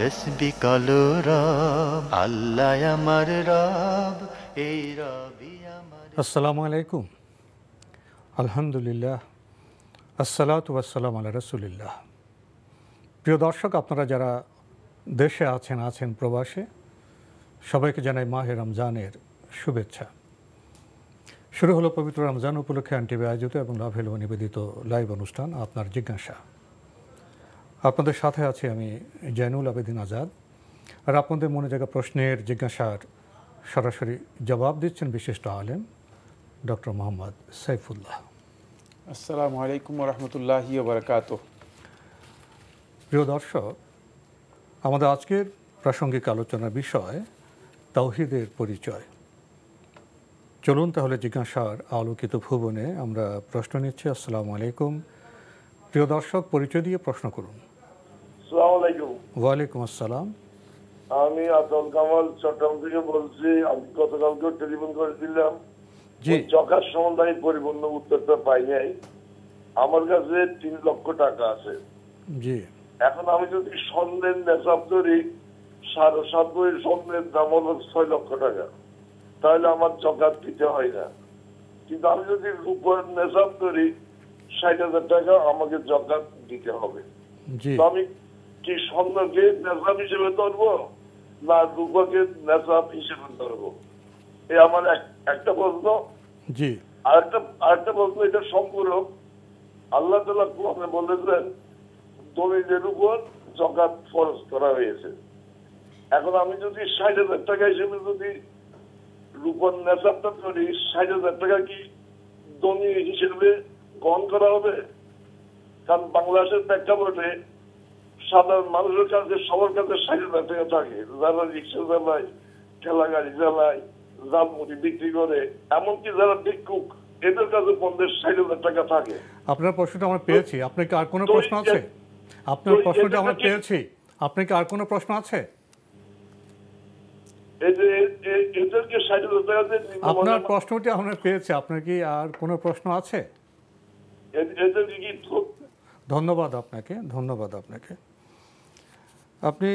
তসবি রব আল্লাহ আমার রব এই রবি আমার আসসালামু আলাইকুম আলহামদুলিল্লাহ আসসালাত ওয়াসালাম আল্লাহ রসুলিল্লাহ প্রিয় দর্শক আপনারা যারা দেশে আছেন আছেন প্রবাসে সবাইকে জানাই মাহে রমজানের শুভেচ্ছা শুরু হলো পবিত্র রমজান উপলক্ষে আন্টিভি আয়োজিত এবং লাভেলো নিবেদিত লাইভ অনুষ্ঠান আপনার জিজ্ঞাসা আপনাদের সাথে আছি আমি জয়নুল আবেদিন আজাদ আর আপনাদের মনে জায়গা প্রশ্নের জিজ্ঞাসার সরাসরি জবাব দিচ্ছেন বিশিষ্ট আলেম ডক্টর মোহাম্মদ সাইফুল্লাহ আসসালাম আলাইকুম রহমতুল্লাহ বারকাত প্রিয় দর্শক আমাদের আজকের প্রাসঙ্গিক আলোচনার বিষয় তাওহিদের পরিচয় চলুন তাহলে জিজ্ঞাসার আলোকিত ভুবনে আমরা প্রশ্ন নিচ্ছি আসসালামু আলাইকুম প্রিয় দর্শক পরিচয় দিয়ে প্রশ্ন করুন ওয়ালাইকুম আসসালাম আমি আতল কামাল চট্টগ্রাম থেকে বলছি আমি গতকালকে টেলিফোন করেছিলাম জি চকার সম্বন্ধে আমি পরিপূর্ণ উত্তরটা পাই নাই আমার কাছে তিন লক্ষ টাকা আছে জি এখন আমি যদি স্বর্ণের নেশাব ধরি সাড়ে সাত বই স্বর্ণের দাম হলো ছয় লক্ষ টাকা তাহলে আমার চকার দিতে হয় না কিন্তু আমি যদি রূপের নেশাব ধরি ষাট হাজার টাকা আমাকে জকাত দিতে হবে জি আমি কি স্বর্ণকে নেশাব হিসেবে ধরব না দুর্গকে নেশাব হিসেবে ধরব এ আমার একটা প্রশ্ন জি আরেকটা আরেকটা প্রশ্ন এটা সম্পূরক আল্লাহ তালা কোরআনে বলেছেন দলিলের উপর জগাত ফরজ করা হয়েছে এখন আমি যদি ষাট হাজার টাকা হিসেবে যদি রূপন নেশাবটা করি ষাট হাজার টাকা কি দনি হিসেবে গ্রহণ করা হবে কারণ বাংলাদেশের প্রেক্ষাপটে সাধারণ মানুষের কাছে সবার কাছে স্বাধীনতা থেকে থাকে যারা রিক্সা চালায় ঠেলা গাড়ি চালায় জামুড়ি বিক্রি করে এমনকি যারা ভিক্ষুক এদের কাছে টাকা থাকে আপনার প্রশ্নটা আমরা পেয়েছি আপনার কি আর কোনো প্রশ্ন আছে আপনার প্রশ্নটা আমরা পেয়েছি আপনার কি আর কোনো প্রশ্ন আছে আপনার প্রশ্নটি আমরা পেয়েছি আপনার কি আর কোনো প্রশ্ন আছে ধন্যবাদ আপনাকে ধন্যবাদ আপনাকে আপনি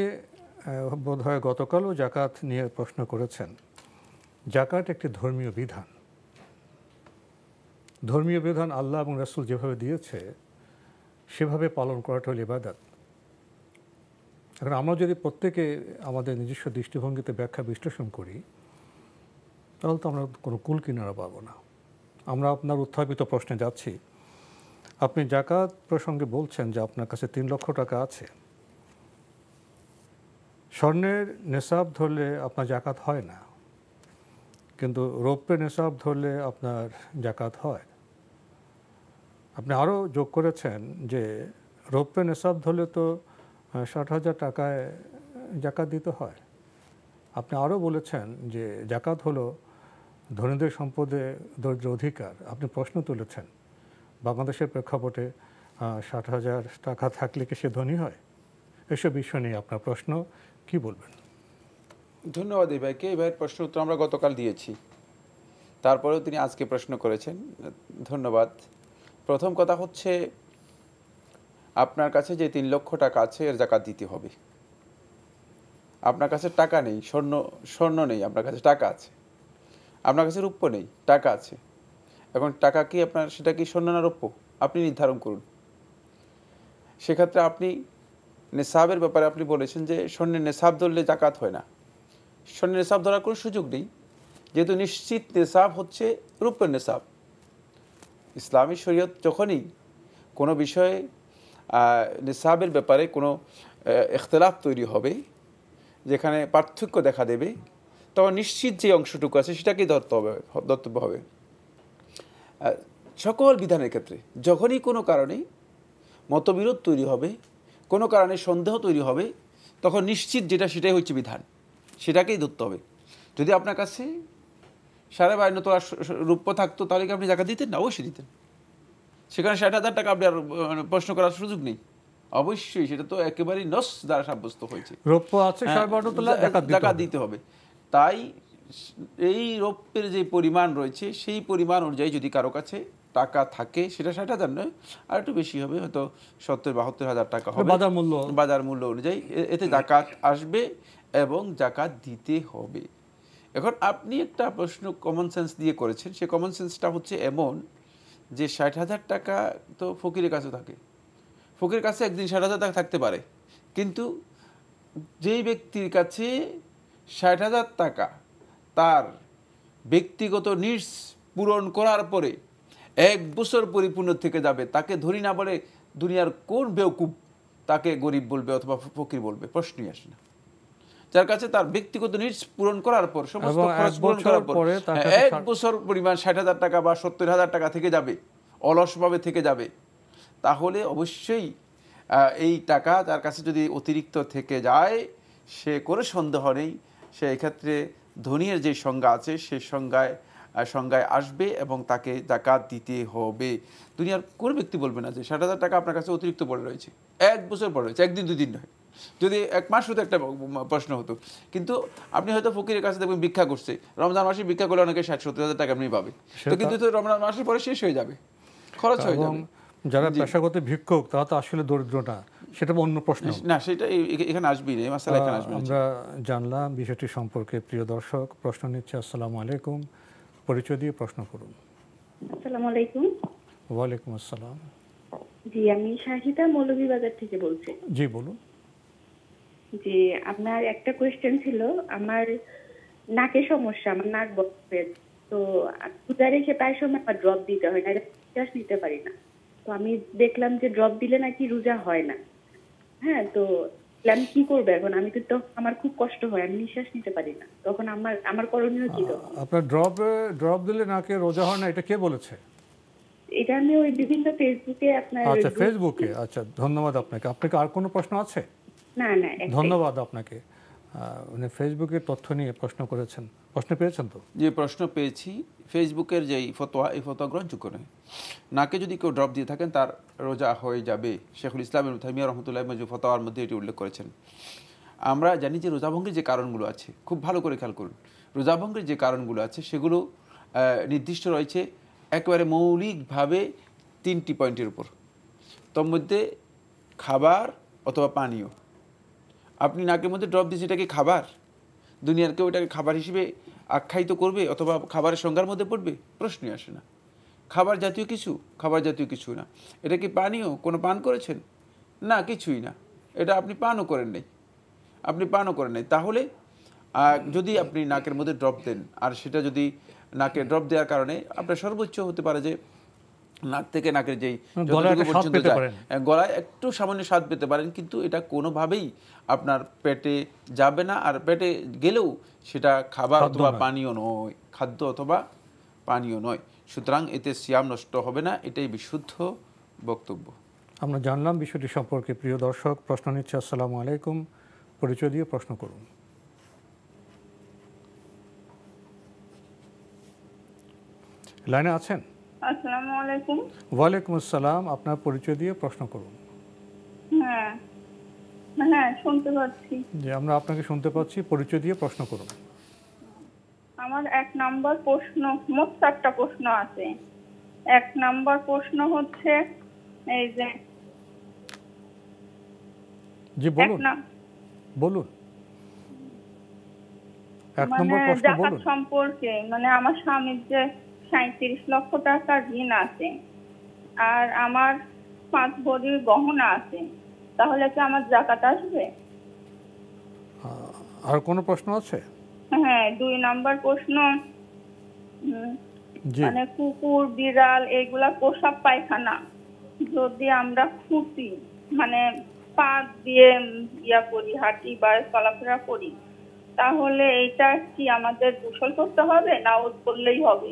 বোধহয় গতকালও জাকাত নিয়ে প্রশ্ন করেছেন জাকাত একটি ধর্মীয় বিধান ধর্মীয় বিধান আল্লাহ এবং রাসুল যেভাবে দিয়েছে সেভাবে পালন করাটা হল ইবাদাত এখন আমরা যদি প্রত্যেকে আমাদের নিজস্ব দৃষ্টিভঙ্গিতে ব্যাখ্যা বিশ্লেষণ করি তাহলে তো আমরা কোনো কুল কিনারা পাবো না আমরা আপনার উত্থাপিত প্রশ্নে যাচ্ছি আপনি জাকাত প্রসঙ্গে বলছেন যে আপনার কাছে তিন লক্ষ টাকা আছে স্বর্ণের নেশাব ধরলে আপনার জাকাত হয় না কিন্তু রৌপ্যের নেশাব ধরলে আপনার জাকাত হয় আপনি আরও যোগ করেছেন যে রৌপ্য নেশাব ধরলে তো ষাট হাজার টাকায় জাকাত দিতে হয় আপনি আরও বলেছেন যে জাকাত হলো ধনীদের সম্পদে দরিদ্র অধিকার আপনি প্রশ্ন তুলেছেন বাংলাদেশের প্রেক্ষাপটে ষাট হাজার টাকা থাকলে কি সে ধনী হয় এসব বিষয় নিয়ে আপনার প্রশ্ন কি বলবেন ধন্যবাদ এই ভাইকে এই ভাইয়ের প্রশ্ন উত্তর আমরা গতকাল দিয়েছি তারপরেও তিনি আজকে প্রশ্ন করেছেন ধন্যবাদ প্রথম কথা হচ্ছে আপনার কাছে যে তিন লক্ষ টাকা আছে এর জাকাত দিতে হবে আপনার কাছে টাকা নেই স্বর্ণ স্বর্ণ নেই আপনার কাছে টাকা আছে আপনার কাছে রূপ্য নেই টাকা আছে এখন টাকা কি আপনার সেটা কি স্বর্ণ না রূপ্য আপনি নির্ধারণ করুন সেক্ষেত্রে আপনি নেশাবের ব্যাপারে আপনি বলেছেন যে স্বর্ণের নেশাব ধরলে জাকাত হয় না স্বর্ণের নেশাব ধরার কোনো সুযোগ নেই যেহেতু নিশ্চিত নেশাব হচ্ছে রূপের নেশাব ইসলামী শরীয়ত যখনই কোনো বিষয়ে নেসাবের ব্যাপারে কোনো এখতলাফ তৈরি হবে যেখানে পার্থক্য দেখা দেবে তখন নিশ্চিত যে অংশটুকু আছে সেটাকেই ধরতে হবে ধর্তব্য হবে সকল বিধানের ক্ষেত্রে যখনই কোনো কারণে মতবিরোধ তৈরি হবে কোনো কারণে সন্দেহ তৈরি হবে তখন নিশ্চিত যেটা সেটাই হচ্ছে বিধান সেটাকেই ধরতে হবে যদি আপনার কাছে সাড়ে বান্ন তোলা রূপ্য থাকতো তাহলে কি আপনি জায়গা দিতেন না অবশ্যই দিতেন সেখানে ষাট হাজার টাকা আপনি আর মানে, প্রশ্ন করার সুযোগ নেই অবশ্যই সেটা তো একেবারেই নস দ্বারা সাব্যস্ত হয়েছে রৌপ্য আছে টাকা হ্যাঁ, দিতে হবে তাই এই রৌপ্যের যে পরিমাণ রয়েছে সেই পরিমাণ অনুযায়ী যদি কারো কাছে টাকা থাকে সেটা ষাট হাজার নয় আর একটু বেশি হবে হয়তো সত্তর বাহাত্তর হাজার টাকা হবে বাজার মূল্য বাজার মূল্য অনুযায়ী এতে জাকাত আসবে এবং জাকাত দিতে হবে এখন আপনি একটা প্রশ্ন কমন সেন্স দিয়ে করেছেন সে কমন সেন্সটা হচ্ছে এমন যে ষাট হাজার টাকা তো ফকিরের কাছে থাকে ফকিরের কাছে একদিন ষাট হাজার টাকা থাকতে পারে কিন্তু যেই ব্যক্তির কাছে ষাট হাজার টাকা তার ব্যক্তিগত নিডস পূরণ করার পরে এক বছর পরিপূর্ণ থেকে যাবে তাকে ধরি না বলে দুনিয়ার কোন বেউকুব তাকে গরিব বলবে অথবা ফকির বলবে প্রশ্নই আসে না যার কাছে তার ব্যক্তিগত নিজ পূরণ করার পর সমস্ত খরচ পূরণ করার পর এক বছর পরিমাণ ষাট হাজার টাকা বা সত্তর হাজার টাকা থেকে যাবে অলসভাবে থেকে যাবে তাহলে অবশ্যই এই টাকা তার কাছে যদি অতিরিক্ত থেকে যায় সে করে সন্দেহ নেই সে এক্ষেত্রে ধনীর যে সংজ্ঞা আছে সেই সংজ্ঞায় সংজ্ঞায় আসবে এবং তাকে জাকাত দিতে হবে দুনিয়ার কোন ব্যক্তি বলবে না যে ষাট হাজার টাকা আপনার কাছে অতিরিক্ত পড়ে রয়েছে এক বছর পড়ে রয়েছে একদিন দুদিন নয় যদি এক মাস হতো একটা প্রশ্ন হতো কিন্তু আপনি হয়তো ফকিরের কাছে দেখবেন ভিক্ষা করছে রমজান মাসে ভিক্ষা করলে অনেকে ষাট সত্তর হাজার টাকা আপনি পাবে তো কিন্তু তো রমজান মাসের পরে শেষ হয়ে যাবে খরচ হয়ে যাবে যারা পেশাগত ভিক্ষুক তারা তো আসলে দরিদ্র না সেটা অন্য প্রশ্ন না সেটা এখানে আসবেই না আমরা জানলাম বিষয়টি সম্পর্কে প্রিয় দর্শক প্রশ্ন নিচ্ছে আসসালামু আলাইকুম পরিচয় দিয়ে প্রশ্ন করুন আসসালামু আলাইকুম ওয়ালাইকুম আসসালাম জি আমি শাহিদা মৌলভী বাজার থেকে বলছি জি বলুন জি আপনার একটা কোয়েশ্চেন ছিল আমার নাকে সমস্যা আমার নাক বক্সে তো পূজা রেখে প্রায় সময় আমার ড্রপ দিতে হয় না শ্বাস নিতে পারি না তো আমি দেখলাম যে ড্রপ দিলে নাকি রোজা হয় না হ্যাঁ তো প্ল্যান কি করবে এখন আমি তো আমার খুব কষ্ট হয় আমি নিঃশ্বাস নিতে পারি না তখন আমার আমার করণীয় কি আপনার ড্রপ ড্রপ দিলে নাকে রোজা হয় না এটা কে বলেছে এটা আমি ওই বিভিন্ন ফেসবুকে আপনার আচ্ছা ফেসবুকে আচ্ছা ধন্যবাদ আপনাকে আপনাকে আর কোনো প্রশ্ন আছে না না ধন্যবাদ আপনাকে উনি ফেসবুকে তথ্য নিয়ে প্রশ্ন করেছেন প্রশ্ন পেয়েছেন তো যে প্রশ্ন পেয়েছি ফেসবুকের যেই ফতোয়া এই ফতোয়া গ্রহণযোগ্য নয় নাকে যদি কেউ ড্রপ দিয়ে থাকেন তার রোজা হয়ে যাবে শেখুল ইসলাম থামিয়া রহমতুল্লাহ মজু ফতোয়ার মধ্যে এটি উল্লেখ করেছেন আমরা জানি যে রোজাভঙ্গের যে কারণগুলো আছে খুব ভালো করে খেয়াল করুন রোজাভঙ্গের যে কারণগুলো আছে সেগুলো নির্দিষ্ট রয়েছে একেবারে মৌলিকভাবে তিনটি পয়েন্টের উপর তোর মধ্যে খাবার অথবা পানীয় আপনি নাকের মধ্যে ড্রপ দিয়েছেন এটা কি খাবার দুনিয়ার কেউ এটাকে খাবার হিসেবে আখ্যায়িত করবে অথবা খাবারের সংজ্ঞার মধ্যে পড়বে প্রশ্নই আসে না খাবার জাতীয় কিছু খাবার জাতীয় কিছু না এটা কি পানীয় কোনো পান করেছেন না কিছুই না এটা আপনি পানও করেন নাই আপনি পানও করেন নাই তাহলে যদি আপনি নাকের মধ্যে ড্রপ দেন আর সেটা যদি নাকে ড্রপ দেওয়ার কারণে আপনার সর্বোচ্চ হতে পারে যে নাক থেকে নাকের যেই হ্যাঁ, গলায় একটু সামান্য স্বাদ পেতে পারেন কিন্তু এটা কোনোভাবেই আপনার পেটে যাবে না আর পেটে গেলেও সেটা খাবার অথবা পানীয় নয় খাদ্য অথবা পানীয় নয় সুতরাং এতে সিয়াম নষ্ট হবে না এটাই বিশুদ্ধ বক্তব্য আমরা জানলাম বিষয়টি সম্পর্কে প্রিয় দর্শক প্রশ্ন নিচ্ছে আসসালামু আলাইকুম পরিচয় দিয়ে প্রশ্ন করুন লাইনে আছেন আসসালামু আলাইকুম আসসালাম আপনার পরিচয় দিয়ে প্রশ্ন করুন হ্যাঁ হ্যাঁ শুনতে পাচ্ছি জি আমরা আপনাকে শুনতে পাচ্ছি পরিচয় দিয়ে প্রশ্ন করুন আমার এক নাম্বার প্রশ্ন মোট চারটা প্রশ্ন আছে এক নাম্বার প্রশ্ন হচ্ছে এই যে জি বলুন বলুন এক মানে প্রশ্ন বলুন সম্পর্কে মানে আমার স্বামীর যে সাঁত্রিশ লক্ষ টাকা ঋণ আছে আর আমার পাঁচ ভরির গহনা আছে তাহলে কি আমার জাকাত আসবে আর কোন প্রশ্ন আছে হ্যাঁ দুই নাম্বার প্রশ্ন মানে কুকুর বিড়াল এগুলা পোষা পায়খানা যদি আমরা খুঁটি মানে পা দিয়ে ইয়া করি হাঁটি বা চলাফেরা করি তাহলে এইটা কি আমাদের দূষণ করতে হবে না করলেই হবে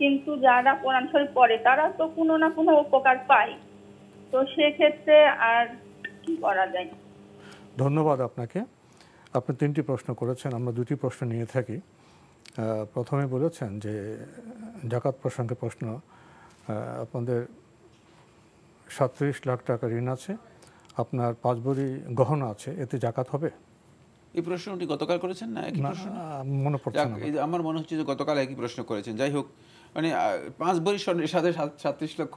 কিন্তু যারা কোরআন শরীফ পড়ে তারা তো কোনো না কোনো উপকার পায় তো সেক্ষেত্রে আর কি করা যায় ধন্যবাদ আপনাকে আপনি তিনটি প্রশ্ন করেছেন আমরা দুটি প্রশ্ন নিয়ে থাকি প্রথমে বলেছেন যে জাকাত প্রসঙ্গে প্রশ্ন আপনাদের সাতত্রিশ লাখ টাকা ঋণ আছে আপনার পাঁচ বড়ি গহনা আছে এতে জাকাত হবে এই প্রশ্নটি গতকাল করেছেন না একই প্রশ্ন মনে আমার মনে হচ্ছে যে গতকাল একই প্রশ্ন করেছেন যাই হোক মানে পাঁচ ভরি স্বর্ণের সাথে সাতত্রিশ লক্ষ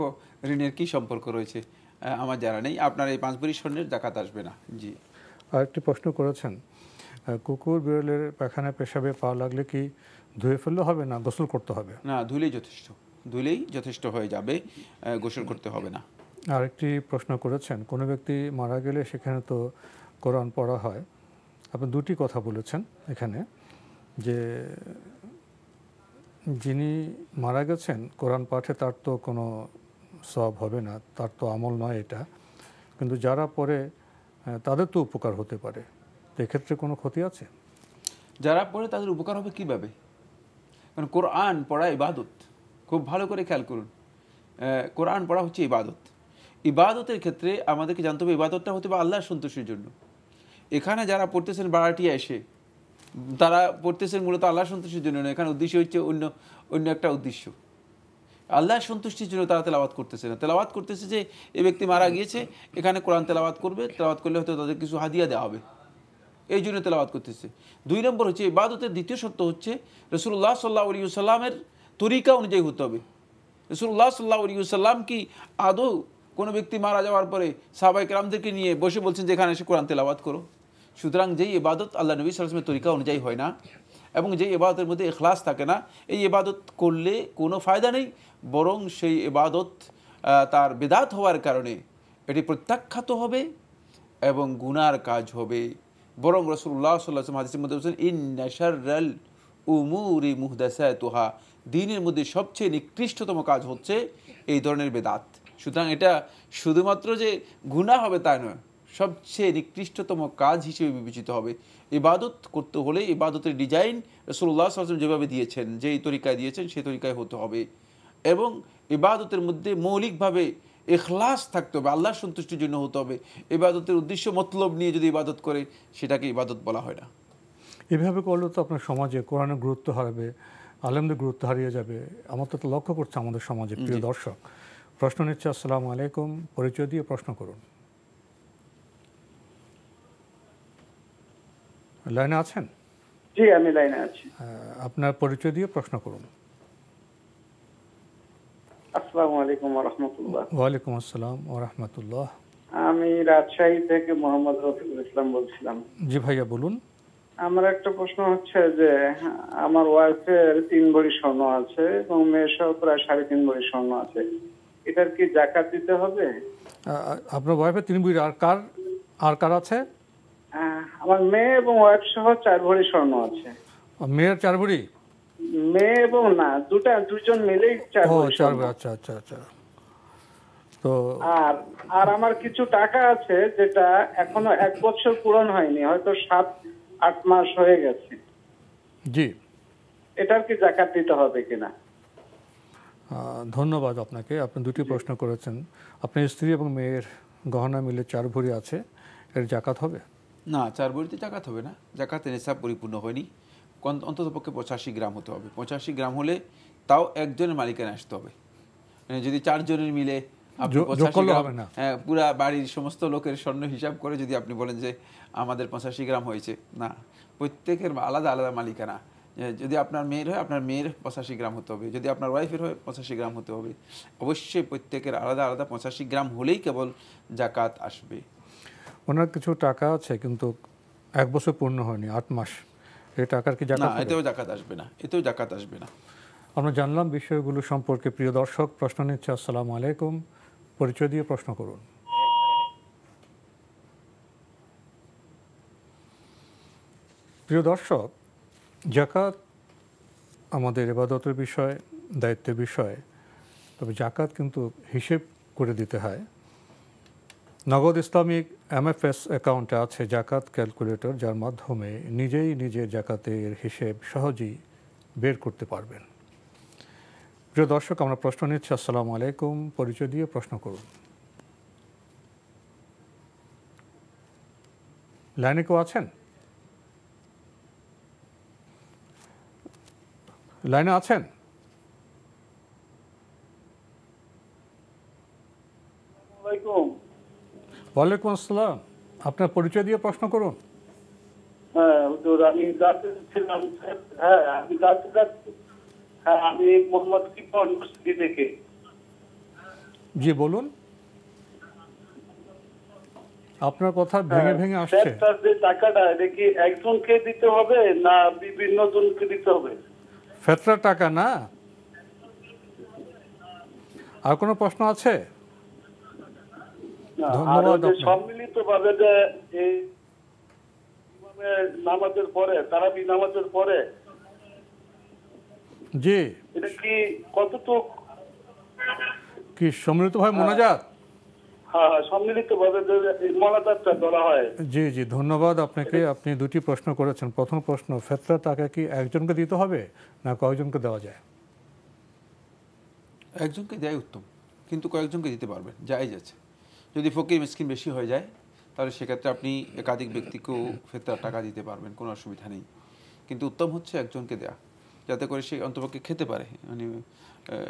ঋণের কি সম্পর্ক রয়েছে আমার জানা নেই আপনার এই পাঁচ ভরি স্বর্ণের জাকাত আসবে না জি আরেকটি প্রশ্ন করেছেন কুকুর বিড়ালের পায়খানা পেশাবে পাওয়া লাগলে কি ধুয়ে ফেললে হবে না গোসল করতে হবে না ধুলেই যথেষ্ট ধুলেই যথেষ্ট হয়ে যাবে গোসল করতে হবে না আরেকটি প্রশ্ন করেছেন কোনো ব্যক্তি মারা গেলে সেখানে তো কোরআন পড়া হয় আপনি দুটি কথা বলেছেন এখানে যে যিনি মারা গেছেন কোরআন পাঠে তার তো কোনো সব হবে না তার তো আমল নয় এটা কিন্তু যারা পরে তাদের তো উপকার হতে পারে এক্ষেত্রে কোনো ক্ষতি আছে যারা পড়ে তাদের উপকার হবে কীভাবে কারণ কোরআন পড়া ইবাদত খুব ভালো করে খেয়াল করুন কোরআন পড়া হচ্ছে ইবাদত ইবাদতের ক্ষেত্রে আমাদেরকে জানতে হবে ইবাদতটা হতে পারে আল্লাহর সন্তোষের জন্য এখানে যারা পড়তেছেন বাড়াটিয়া এসে তারা পড়তেছেন মূলত আল্লাহ সন্তুষ্টির জন্য এখানে উদ্দেশ্য হচ্ছে অন্য অন্য একটা উদ্দেশ্য আল্লাহ সন্তুষ্টির জন্য তারা তেলাবাদ করতেছে না তেলাবাদ করতেছে যে এ ব্যক্তি মারা গিয়েছে এখানে কোরআন তেলাবাদ করবে তেলাবাদ করলে হয়তো তাদের কিছু হাদিয়া দেওয়া হবে এই জন্য তেলাবাদ করতেছে দুই নম্বর হচ্ছে ইবাদতের দ্বিতীয় সত্য হচ্ছে রসুল্লাহ সাল্লাহ আলী সাল্লামের তরিকা অনুযায়ী হতে হবে রসুল্লাহ সাল্লাহ আলী সাল্লাম কি আদৌ কোনো ব্যক্তি মারা যাওয়ার পরে সাবাইক রামদেরকে নিয়ে বসে বলছেন যে এখানে এসে কোরআন তেলাবাদ করো সুতরাং যেই ইবাদত আল্লাহ নবী সালামের তরিকা অনুযায়ী হয় না এবং যেই ইবাদতের মধ্যে এখলাস থাকে না এই ইবাদত করলে কোনো ফায়দা নেই বরং সেই ইবাদত তার বেদাত হওয়ার কারণে এটি প্রত্যাখ্যাত হবে এবং গুনার কাজ হবে বরং রসুল্লাহ সাল্লাহ হাদিসের মধ্যে বলছেন ইন ন্যাশারাল উমুরি মুহদাসায় তোহা দিনের মধ্যে সবচেয়ে নিকৃষ্টতম কাজ হচ্ছে এই ধরনের বেদাত সুতরাং এটা শুধুমাত্র যে গুণা হবে তা নয় সবচেয়ে নিকৃষ্টতম কাজ হিসেবে বিবেচিত হবে ইবাদত করতে হলে ইবাদতের ডিজাইন রসুল্লাহ আসলাম যেভাবে দিয়েছেন যেই তরিকায় দিয়েছেন সেই তরিকায় হতে হবে এবং ইবাদতের মধ্যে মৌলিকভাবে এখলাস থাকতে হবে আল্লাহর সন্তুষ্টির জন্য হতে হবে ইবাদতের উদ্দেশ্য মতলব নিয়ে যদি ইবাদত করে সেটাকে ইবাদত বলা হয় না এভাবে করলে তো আপনার সমাজে কোরআনের গুরুত্ব হারাবে আলেমদের গুরুত্ব হারিয়ে যাবে আমার তো লক্ষ্য করছে আমাদের সমাজে প্রিয় দর্শক প্রশ্ন নিচ্ছে আসসালামু আলাইকুম পরিচয় দিয়ে প্রশ্ন করুন লাইনে আছেন জি আমি লাইনে আছি আপনার পরিচয় দিয়ে প্রশ্ন করুন আসসালামু আলাইকুম ওয়া ওয়ালাইকুম আসসালাম রাহমাতুল্লাহ আমি রাজশাহী থেকে মোহাম্মদ রফিকুল ইসলাম বলছিলাম জি ভাইয়া বলুন আমার একটা প্রশ্ন হচ্ছে যে আমার ওয়াইফের তিন ভরি স্বর্ণ আছে এবং মেয়ের সহ প্রায় সাড়ে তিন ভরি স্বর্ণ আছে এটার কি জাকাত দিতে হবে আপনার ওয়াইফের তিন ভরি আর কার আর কার আছে হ্যাঁ, আমার মেয়ে এবং ওয়াইফ সহ চার ভরি স্বর্ণ আছে মেয়ের চার ভরি মেয়ে এবং না দুটা দুজন মিলেই চার ভরি আচ্ছা আচ্ছা আচ্ছা তো আর আর আমার কিছু টাকা আছে যেটা এখনো এক বছর পূরণ হয়নি হয়তো সাত আট মাস হয়ে গেছে জি এটার কি জাকাত দিতে হবে কিনা ধন্যবাদ আপনাকে আপনি দুটি প্রশ্ন করেছেন আপনার স্ত্রী এবং মেয়ের গহনা মিলে চার ভরি আছে এর জাকাত হবে না চার বড়িতে জাকাত হবে না জাকাতে নেশা পরিপূর্ণ হয়নি অন্তত পক্ষে পঁচাশি গ্রাম হতে হবে পঁচাশি গ্রাম হলে তাও একজনের মালিকানা আসতে হবে মানে যদি চারজনের মিলে হ্যাঁ, পুরা বাড়ির সমস্ত লোকের স্বর্ণ হিসাব করে যদি আপনি বলেন যে আমাদের পঁচাশি গ্রাম হয়েছে না প্রত্যেকের আলাদা আলাদা মালিকানা যদি আপনার মেয়ের হয় আপনার মেয়ের পঁচাশি গ্রাম হতে হবে যদি আপনার ওয়াইফের হয় পঁচাশি গ্রাম হতে হবে অবশ্যই প্রত্যেকের আলাদা আলাদা পঁচাশি গ্রাম হলেই কেবল জাকাত আসবে ওনার কিছু টাকা আছে কিন্তু এক বছর পূর্ণ হয়নি আট মাস এই টাকার কি জাকাত এতেও জাকাত আসবে না এতেও জাকাত আসবে না আমরা জানলাম বিষয়গুলো সম্পর্কে প্রিয় দর্শক প্রশ্ন নিচ্ছে আসসালামু আলাইকুম পরিচয় দিয়ে প্রশ্ন করুন প্রিয় দর্শক জাকাত আমাদের এবাদতের বিষয় দায়িত্বের বিষয় তবে জাকাত কিন্তু হিসেব করে দিতে হয় নগদ ইসলামিক এমএফএস অ্যাকাউন্টে আছে জাকাত ক্যালকুলেটর যার মাধ্যমে নিজেই নিজের জাকাতের হিসেব সহজেই বের করতে পারবেন প্রিয় দর্শক আমরা প্রশ্ন নিচ্ছি আসসালাম আলাইকুম পরিচয় দিয়ে প্রশ্ন করুন লাইনে কেউ আছেন লাইনে আছেন ওয়ালাইকুম আসসালাম আপনার পরিচয় দিয়ে প্রশ্ন করুন হ্যাঁ, হ্যাঁ, হ্যাঁ, জি বলুন আপনার কথা ভেঙে ভেঙে আসছে যে টাকাটা এটা কি একজনকে দিতে হবে না দিতে হবে ফেতরা টাকা না আর কোনো প্রশ্ন আছে ধন্যবাদ যে এই নামাজের পরে নামাজের পরে জি এটা কি কি মোনাজাত হ্যাঁ, হ্যাঁ, হ্যাঁ, জি ধন্যবাদ আপনাকে আপনি দুটি প্রশ্ন করেছেন প্রথম প্রশ্ন ফেতরা তাকে কি একজনকে দিতে হবে না কয়েকজনকে দেওয়া যায় একজনকে দেয় উত্তম কিন্তু কয়েকজনকে দিতে পারবেন যাই যাচ্ছে যদি ফকির মিসকিন বেশি হয়ে যায় তাহলে সেক্ষেত্রে আপনি একাধিক ব্যক্তিকেও ফেতার টাকা দিতে পারবেন কোনো অসুবিধা নেই কিন্তু উত্তম হচ্ছে একজনকে দেয়া যাতে করে সে অন্তপক্ষে খেতে পারে মানে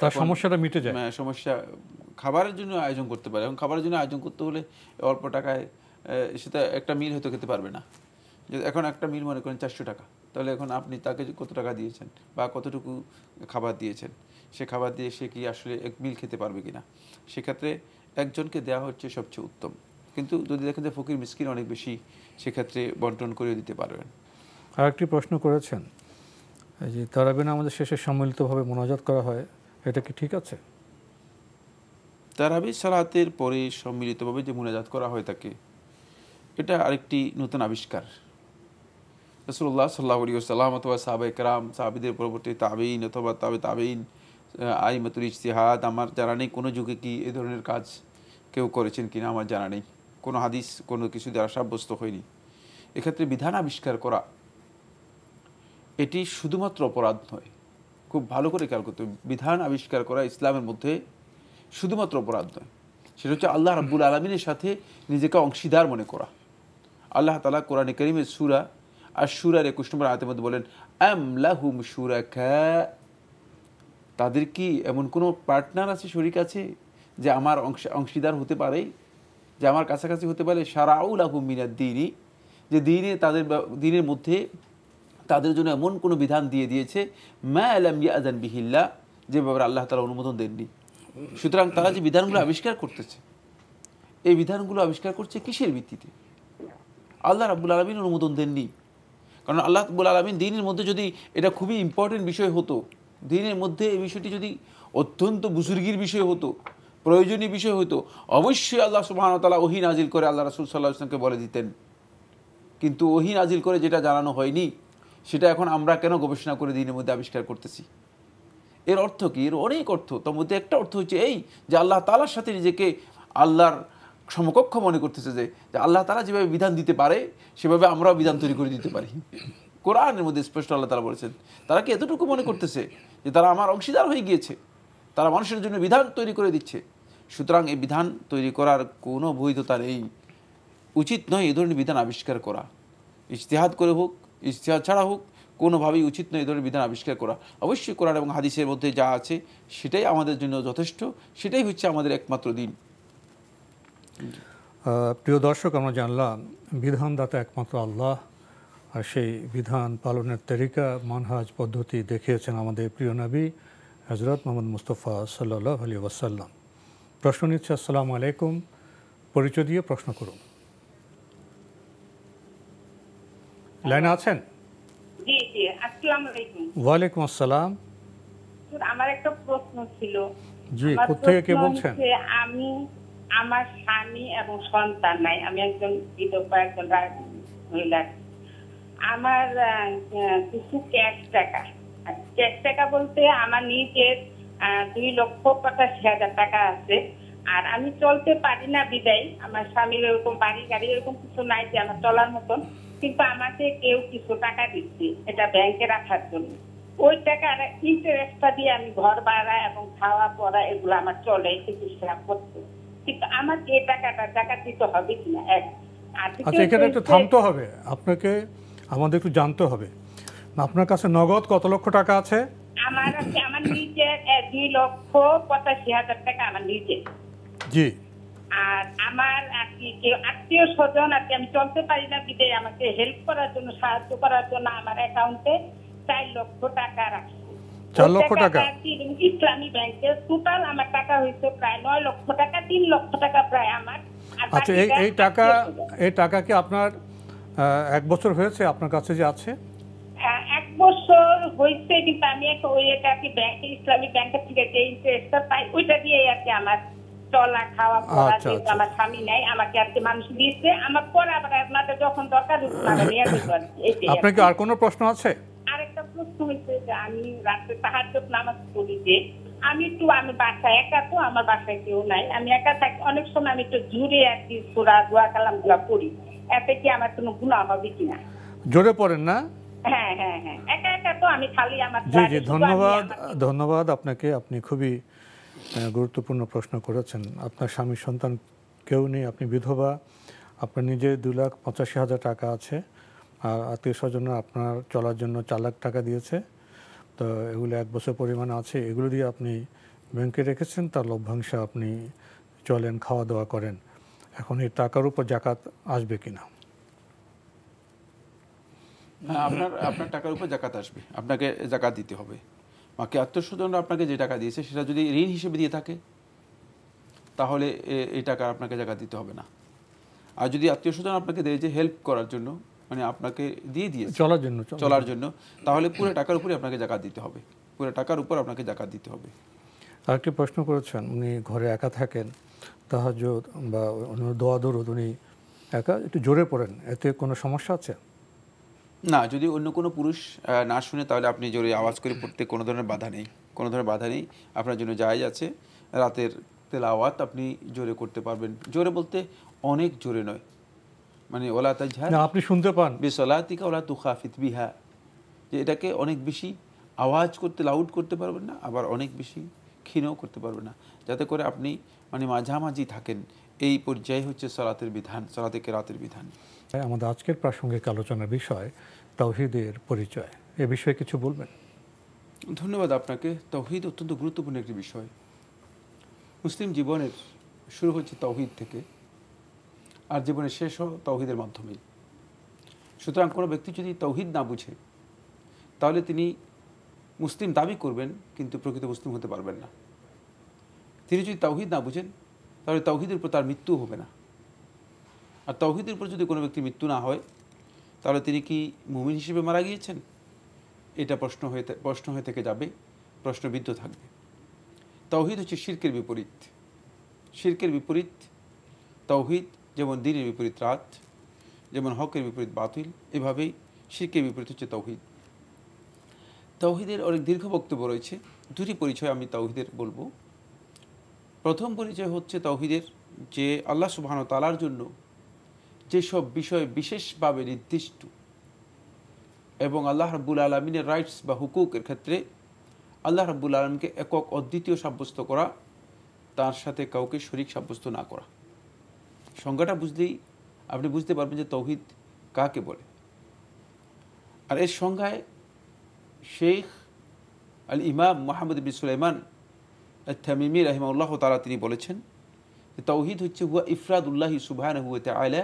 তার সমস্যাটা মিটে যায় হ্যাঁ, সমস্যা খাবারের জন্য আয়োজন করতে পারে এবং খাবারের জন্য আয়োজন করতে হলে অল্প টাকায় সেটা একটা মিল হয়তো খেতে পারবে না এখন একটা মিল মনে করেন চারশো টাকা তাহলে এখন আপনি তাকে কত টাকা দিয়েছেন বা কতটুকু খাবার দিয়েছেন সে খাবার দিয়ে সে কি আসলে এক মিল খেতে পারবে কিনা সেক্ষেত্রে একজনকে দেওয়া হচ্ছে সবচেয়ে উত্তম কিন্তু যদি দেখেন যে ফকির মিসকিন অনেক বেশি সেক্ষেত্রে বন্টন করে দিতে পারবেন আর একটি প্রশ্ন করেছেন যে তারাবিন আমাদের শেষে সম্মিলিতভাবে মোনাজাত করা হয় এটা কি ঠিক আছে তারাবি সালাতের পরে সম্মিলিতভাবে যে মোনাজাত করা হয় তাকে এটা আরেকটি নতুন আবিষ্কার রসুল্লাহ সাল্লাহ সাল্লাম অথবা সাহাবে কারাম সাহাবিদের পরবর্তী তাবেইন অথবা তাবে তাবেইন আইমাতুল ইশতেহাদ আমার জানা নেই কোনো যুগে কি এ ধরনের কাজ কেউ করেছেন কিনা আমার জানা নেই কোনো হাদিস কোনো কিছু দ্বারা সাব্যস্ত হয়নি এক্ষেত্রে বিধান আবিষ্কার করা এটি শুধুমাত্র অপরাধ নয় খুব ভালো করে খেয়াল করতে বিধান আবিষ্কার করা ইসলামের মধ্যে শুধুমাত্র অপরাধ নয় সেটা হচ্ছে আল্লাহ রাব্বুল আলমিনের সাথে নিজেকে অংশীদার মনে করা আল্লাহ তালা কোরআনে করিমের সুরা আর সুরার একুশ নম্বর আয়তের মধ্যে বলেন অ্যাম লাহুম সুরা তাদের কি এমন কোনো পার্টনার আছে শরিক আছে যে আমার অংশ অংশীদার হতে পারে যে আমার কাছাকাছি হতে পারে সারাউল আহমিনা দিনই যে দিনে তাদের দিনের মধ্যে তাদের জন্য এমন কোনো বিধান দিয়ে দিয়েছে মা আলাম ইয়াজান বিহিল্লা যে ব্যাপারে আল্লাহ তালা অনুমোদন দেননি সুতরাং তারা যে বিধানগুলো আবিষ্কার করতেছে এই বিধানগুলো আবিষ্কার করছে কিসের ভিত্তিতে আল্লাহ রাবুল আলমিন অনুমোদন দেননি কারণ আল্লাহ আব্বুল আলমিন দিনের মধ্যে যদি এটা খুবই ইম্পর্টেন্ট বিষয় হতো দিনের মধ্যে এই বিষয়টি যদি অত্যন্ত বুজুর্গির বিষয় হতো প্রয়োজনীয় বিষয় হতো অবশ্যই আল্লাহ সুবাহতালা ওহি নাজিল করে আল্লাহ রাসুল সাল্লাহ ইসলামকে বলে দিতেন কিন্তু ওহি নাজিল করে যেটা জানানো হয়নি সেটা এখন আমরা কেন গবেষণা করে দিনের মধ্যে আবিষ্কার করতেছি এর অর্থ কি এর অনেক অর্থ তার মধ্যে একটা অর্থ হচ্ছে এই যে আল্লাহ তালার সাথে নিজেকে আল্লাহর সমকক্ষ মনে করতেছে যে আল্লাহ তালা যেভাবে বিধান দিতে পারে সেভাবে আমরাও বিধান তৈরি করে দিতে পারি কোরআনের মধ্যে স্পষ্ট আল্লাহ তারা বলেছেন তারা কি এতটুকু মনে করতেছে যে তারা আমার অংশীদার হয়ে গিয়েছে তারা মানুষের জন্য বিধান তৈরি করে দিচ্ছে সুতরাং এই বিধান তৈরি করার কোনো বৈধতা নেই উচিত নয় এ ধরনের বিধান আবিষ্কার করা ইশতেহাদ করে হোক ইশতেহাদ ছাড়া হোক কোনোভাবেই উচিত নয় এ ধরনের বিধান আবিষ্কার করা অবশ্যই কোরআন এবং হাদিসের মধ্যে যা আছে সেটাই আমাদের জন্য যথেষ্ট সেটাই হচ্ছে আমাদের একমাত্র দিন প্রিয় দর্শক আমরা জানলাম বিধানদাতা একমাত্র আল্লাহ আর সেই বিধান পালনের তরিকা মানহাজ পদ্ধতি দেখিয়েছেন আমাদের প্রিয় নবী হজরত মোহাম্মদ মুস্তফা সাল্লাহ আলী ওয়াসাল্লাম প্রশ্ন নিচ্ছে আসসালাম আলাইকুম পরিচয় দিয়ে প্রশ্ন করুন লাইনে আছেন ওয়ালাইকুম আসসালাম আমার একটা প্রশ্ন ছিল জি কোথেকে কে বলছেন আমি আমার স্বামী এবং সন্তান নাই আমি একজন বিধবা একজন মহিলা আমার কিছু ক্যাশ টাকা ক্যাশ টাকা বলতে আমার নিজের দুই লক্ষ পঁচাশি হাজার টাকা আছে আর আমি চলতে পারি না বিদায় আমার স্বামীর ওরকম বাড়ি গাড়ি এরকম কিছু নাই যে আমার চলার মতন কিন্তু আমাকে কেউ কিছু টাকা দিচ্ছে এটা ব্যাংকে রাখার জন্য ওই টাকার ইন্টারেস্টটা দিয়ে আমি ঘর ভাড়া এবং খাওয়া পড়া এগুলো আমার চলে চিকিৎসা করতে কিন্তু আমার যে টাকাটা টাকা দিতে হবে কিনা এক আচ্ছা এখানে একটু থামতে হবে আপনাকে আমাদের একটু জানতে হবে আপনার কাছে নগদ কত লক্ষ টাকা আছে আমার আছে আমার নিচে লক্ষ হাজার টাকা আমার নিচে জি আর আমার কেউ আত্মীয় স্বজন আমি চলতে পারি না আমাকে হেল্প করার জন্য সাহায্য করার জন্য আমার অ্যাকাউন্টে চার লক্ষ টাকা রাখি চার লক্ষ টাকা ইসলামী ব্যাংকে টোটাল আমার টাকা হয়েছে প্রায় নয় লক্ষ টাকা তিন লক্ষ টাকা প্রায় আমার আচ্ছা এই টাকা এই টাকা কি আপনার এক বছর হয়েছে আপনার কাছে যে আছে হ্যাঁ, এক বছর হয়েছে কিন্তু আমি একটা ওই একটা কি ইসলামিক থেকে যে ইন্টারেস্টটা পাই ওইটা দিয়ে আর কি আমার চলা খাওয়া আচ্ছা, পড়া আচ্ছা। আমার স্বামী নাই আমাকে আর কি মানুষ আমার পরে আবার আপনাদের যখন দরকার আপনার কি আর কোনো প্রশ্ন আছে আরেকটা প্রশ্ন হচ্ছে যে আমি রাত্রে সাহায্য নামাজ পড়ি যে আমি একটু আমি বাসায় একা তো আমার বাসায় কেউ নাই আমি একা থাকি অনেক সময় আমি একটু জুড়ে আর কি সুরা দোয়া কালাম গুলা পড়ি অ্যাপে কি আমার কোনো গুণা হবে কিনা জোরে পড়েন না হ্যাঁ, হ্যাঁ, হ্যাঁ। জি জি ধন্যবাদ ধন্যবাদ আপনাকে আপনি খুবই গুরুত্বপূর্ণ প্রশ্ন করেছেন আপনার স্বামী সন্তান কেউ নেই আপনি বিধবা আপনার নিজে দু লাখ পঁচাশি হাজার টাকা আছে আর আত্মীয় স্বজনরা আপনার চলার জন্য চার লাখ টাকা দিয়েছে তো এগুলো এক বছর পরিমাণ আছে এগুলো দিয়ে আপনি ব্যাংকে রেখেছেন তার লভ্যাংশ আপনি চলেন খাওয়া দাওয়া করেন এখন এই টাকার উপর জাকাত আসবে কিনা আপনার আপনার টাকার উপর জাকাত আসবে আপনাকে জাকাত দিতে হবে বাকি আত্মীয় আপনাকে যে টাকা দিয়েছে সেটা যদি ঋণ হিসেবে দিয়ে থাকে তাহলে এই টাকা আপনাকে জাকাত দিতে হবে না আর যদি আত্মীয় স্বজন আপনাকে দেয় যে হেল্প করার জন্য মানে আপনাকে দিয়ে দিয়ে চলার জন্য চলার জন্য তাহলে পুরো টাকার উপরে আপনাকে জাকাত দিতে হবে পুরো টাকার উপর আপনাকে জাকাত দিতে হবে আরেকটি প্রশ্ন করেছেন উনি ঘরে একা থাকেন তাহাজ বা অন্য দোয়া দরুদ উনি একা একটু জোরে পড়েন এতে কোনো সমস্যা আছে না যদি অন্য কোনো পুরুষ না শুনে তাহলে আপনি জোরে আওয়াজ করে পড়তে কোনো ধরনের বাধা নেই কোনো ধরনের বাধা নেই আপনার জন্য জায়জ আছে রাতের তেলাওয়াত আপনি জোরে করতে পারবেন জোরে বলতে অনেক জোরে নয় মানে ওলা তাজহা আপনি শুনতে পান বিসলাতিকা ওলা ফিতবি হ্যাঁ যে এটাকে অনেক বেশি আওয়াজ করতে লাউড করতে পারবেন না আবার অনেক বেশি ক্ষীণও করতে পারবে না যাতে করে আপনি মানে মাঝামাঝি থাকেন এই পর্যায়ে হচ্ছে সলাতের বিধান সলাতে কেরাতের বিধান আমাদের আজকের প্রাসঙ্গিক আলোচনার বিষয় তৌহিদের পরিচয় এ বিষয়ে কিছু বলবেন ধন্যবাদ আপনাকে তৌহিদ অত্যন্ত গুরুত্বপূর্ণ একটি বিষয় মুসলিম জীবনের শুরু হচ্ছে তৌহিদ থেকে আর জীবনের শেষও তৌহিদের মাধ্যমেই সুতরাং কোনো ব্যক্তি যদি তৌহিদ না বুঝে তাহলে তিনি মুসলিম দাবি করবেন কিন্তু প্রকৃত মুসলিম হতে পারবেন না তিনি যদি তাওহিদ না বুঝেন তাহলে তাওহিদের উপর তার মৃত্যু হবে না আর তাওহিদের উপর যদি কোনো ব্যক্তি মৃত্যু না হয় তাহলে তিনি কি মুমিন হিসেবে মারা গিয়েছেন এটা প্রশ্ন হয়ে প্রশ্ন হয়ে থেকে যাবে প্রশ্নবিদ্ধ থাকবে তাওহিদ হচ্ছে শির্কের বিপরীত শির্কের বিপরীত তাওহিদ যেমন দিনের বিপরীত রাত যেমন হকের বিপরীত বাতিল এভাবেই শির্কের বিপরীত হচ্ছে তৌহিদ তৌহিদের অনেক দীর্ঘ বক্তব্য রয়েছে দুটি পরিচয় আমি তৌহিদের বলবো প্রথম পরিচয় হচ্ছে তৌহিদের যে আল্লাহ সুবাহন তালার জন্য যেসব বিষয় বিশেষভাবে নির্দিষ্ট এবং আল্লাহ রাব্বুল আলমিনের রাইটস বা হুকুকের ক্ষেত্রে আল্লাহ রাব্বুল আলমকে একক অদ্বিতীয় সাব্যস্ত করা তার সাথে কাউকে শরিক সাব্যস্ত না করা সংজ্ঞাটা বুঝলেই আপনি বুঝতে পারবেন যে তৌহিদ কাকে বলে আর এর সংজ্ঞায় শেখ আল ইমাম মোহাম্মদ বিন সুলাইমান থামিমি রাহিমাউল্লাহ তালা তিনি বলেছেন তৌহিদ হচ্ছে হুয়া ইফরাদ উল্লাহি সুবাহান হুয়েতে আয়লা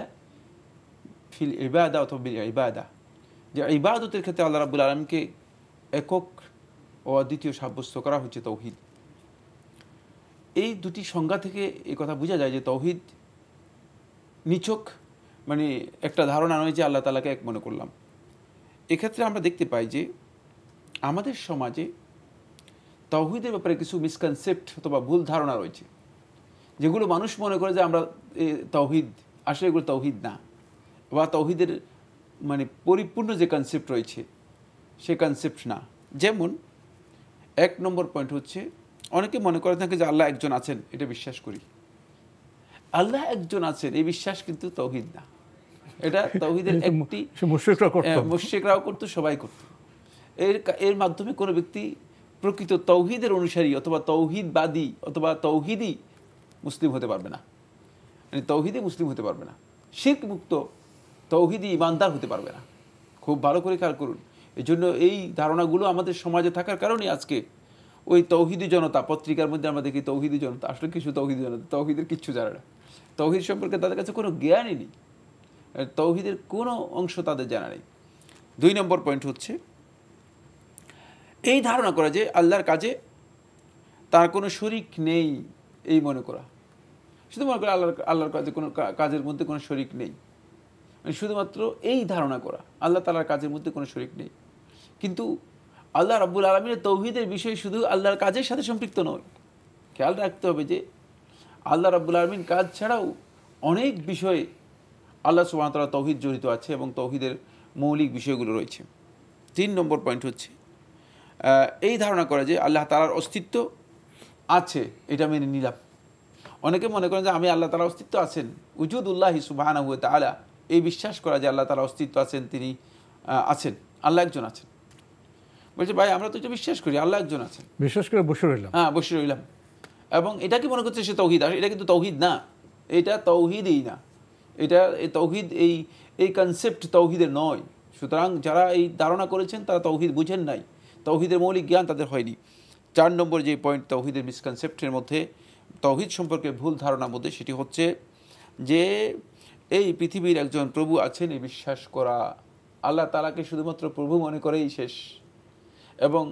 ফিল ইবাদা অথবা বিল ইবাদা যে ইবাদতের ক্ষেত্রে আল্লাহ রাবুল আলমকে একক ও অদ্বিতীয় সাব্যস্ত করা হচ্ছে তৌহিদ এই দুটি সংজ্ঞা থেকে এ কথা বোঝা যায় যে তৌহিদ নিচক মানে একটা ধারণা নয় যে আল্লাহ তালাকে এক মনে করলাম এক্ষেত্রে আমরা দেখতে পাই যে আমাদের সমাজে তহিদের ব্যাপারে কিছু মিসকনসেপ্ট অথবা ভুল ধারণা রয়েছে যেগুলো মানুষ মনে করে যে আমরা তৌহিদ আসলে এগুলো তৌহিদ না বা তৌহিদের মানে পরিপূর্ণ যে কনসেপ্ট রয়েছে সে কনসেপ্ট না যেমন এক নম্বর পয়েন্ট হচ্ছে অনেকে মনে করে থাকে যে আল্লাহ একজন আছেন এটা বিশ্বাস করি আল্লাহ একজন আছেন এই বিশ্বাস কিন্তু তৌহিদ না এটা তৌহিদের একটি হ্যাঁ, মুশ্রিকরাও করতো সবাই করতো এর এর মাধ্যমে কোনো ব্যক্তি প্রকৃত তৌহিদের অনুসারী অথবা তৌহিদবাদী অথবা তৌহিদি মুসলিম হতে পারবে না মানে তৌহিদি মুসলিম হতে পারবে না শিখ মুক্ত তৌহিদি ইমানদার হতে পারবে না খুব ভালো করে খেয়াল করুন এই জন্য এই ধারণাগুলো আমাদের সমাজে থাকার কারণে আজকে ওই তৌহিদি জনতা পত্রিকার মধ্যে আমরা দেখি তৌহিদি জনতা আসলে কিছু তৌহিদি জনতা তৌহিদের কিচ্ছু জানে না তৌহিদ সম্পর্কে তাদের কাছে কোনো জ্ঞানই নেই তৌহিদের কোনো অংশ তাদের জানা নেই দুই নম্বর পয়েন্ট হচ্ছে এই ধারণা করা যে আল্লাহর কাজে তার কোনো শরিক নেই এই মনে করা শুধু মনে করা আল্লাহর আল্লাহর কাজে কোনো কাজের মধ্যে কোনো শরিক নেই মানে শুধুমাত্র এই ধারণা করা আল্লাহ তালার কাজের মধ্যে কোনো শরিক নেই কিন্তু আল্লাহ রাব্বুল আলমীর তৌহিদের বিষয় শুধু আল্লাহর কাজের সাথে সম্পৃক্ত নয় খেয়াল রাখতে হবে যে আল্লাহ রাব্বুল আলমীর কাজ ছাড়াও অনেক বিষয়ে আল্লাহ সুবাহতলা তৌহিদ জড়িত আছে এবং তৌহিদের মৌলিক বিষয়গুলো রয়েছে তিন নম্বর পয়েন্ট হচ্ছে এই ধারণা করে যে আল্লাহ তালার অস্তিত্ব আছে এটা মেনে নিলাম অনেকে মনে করেন যে আমি আল্লাহ তালার অস্তিত্ব আছেন উজুদুল্লাহি সুবাহানা হুয়ে তালা এই বিশ্বাস করা যে আল্লাহ তালা অস্তিত্ব আছেন তিনি আছেন আল্লাহ একজন আছেন বলছে ভাই আমরা তো এটা বিশ্বাস করি আল্লাহ একজন আছেন বিশ্বাস করে বসে রইলাম হ্যাঁ বসে রইলাম এবং এটা কি মনে করছে সে তৌহিদ এটা কিন্তু তৌহিদ না এটা তৌহিদই না এটা এই তৌহিদ এই এই কনসেপ্ট তৌহিদের নয় সুতরাং যারা এই ধারণা করেছেন তারা তৌহিদ বুঝেন নাই তৌহিদের মৌলিক জ্ঞান তাদের হয়নি চার নম্বর যে পয়েন্ট তৌহিদের মিসকনসেপ্টের মধ্যে তৌহিদ সম্পর্কে ভুল ধারণার মধ্যে সেটি হচ্ছে যে এই পৃথিবীর একজন প্রভু আছেন এই বিশ্বাস করা আল্লাহ তালাকে শুধুমাত্র প্রভু মনে করেই শেষ এবং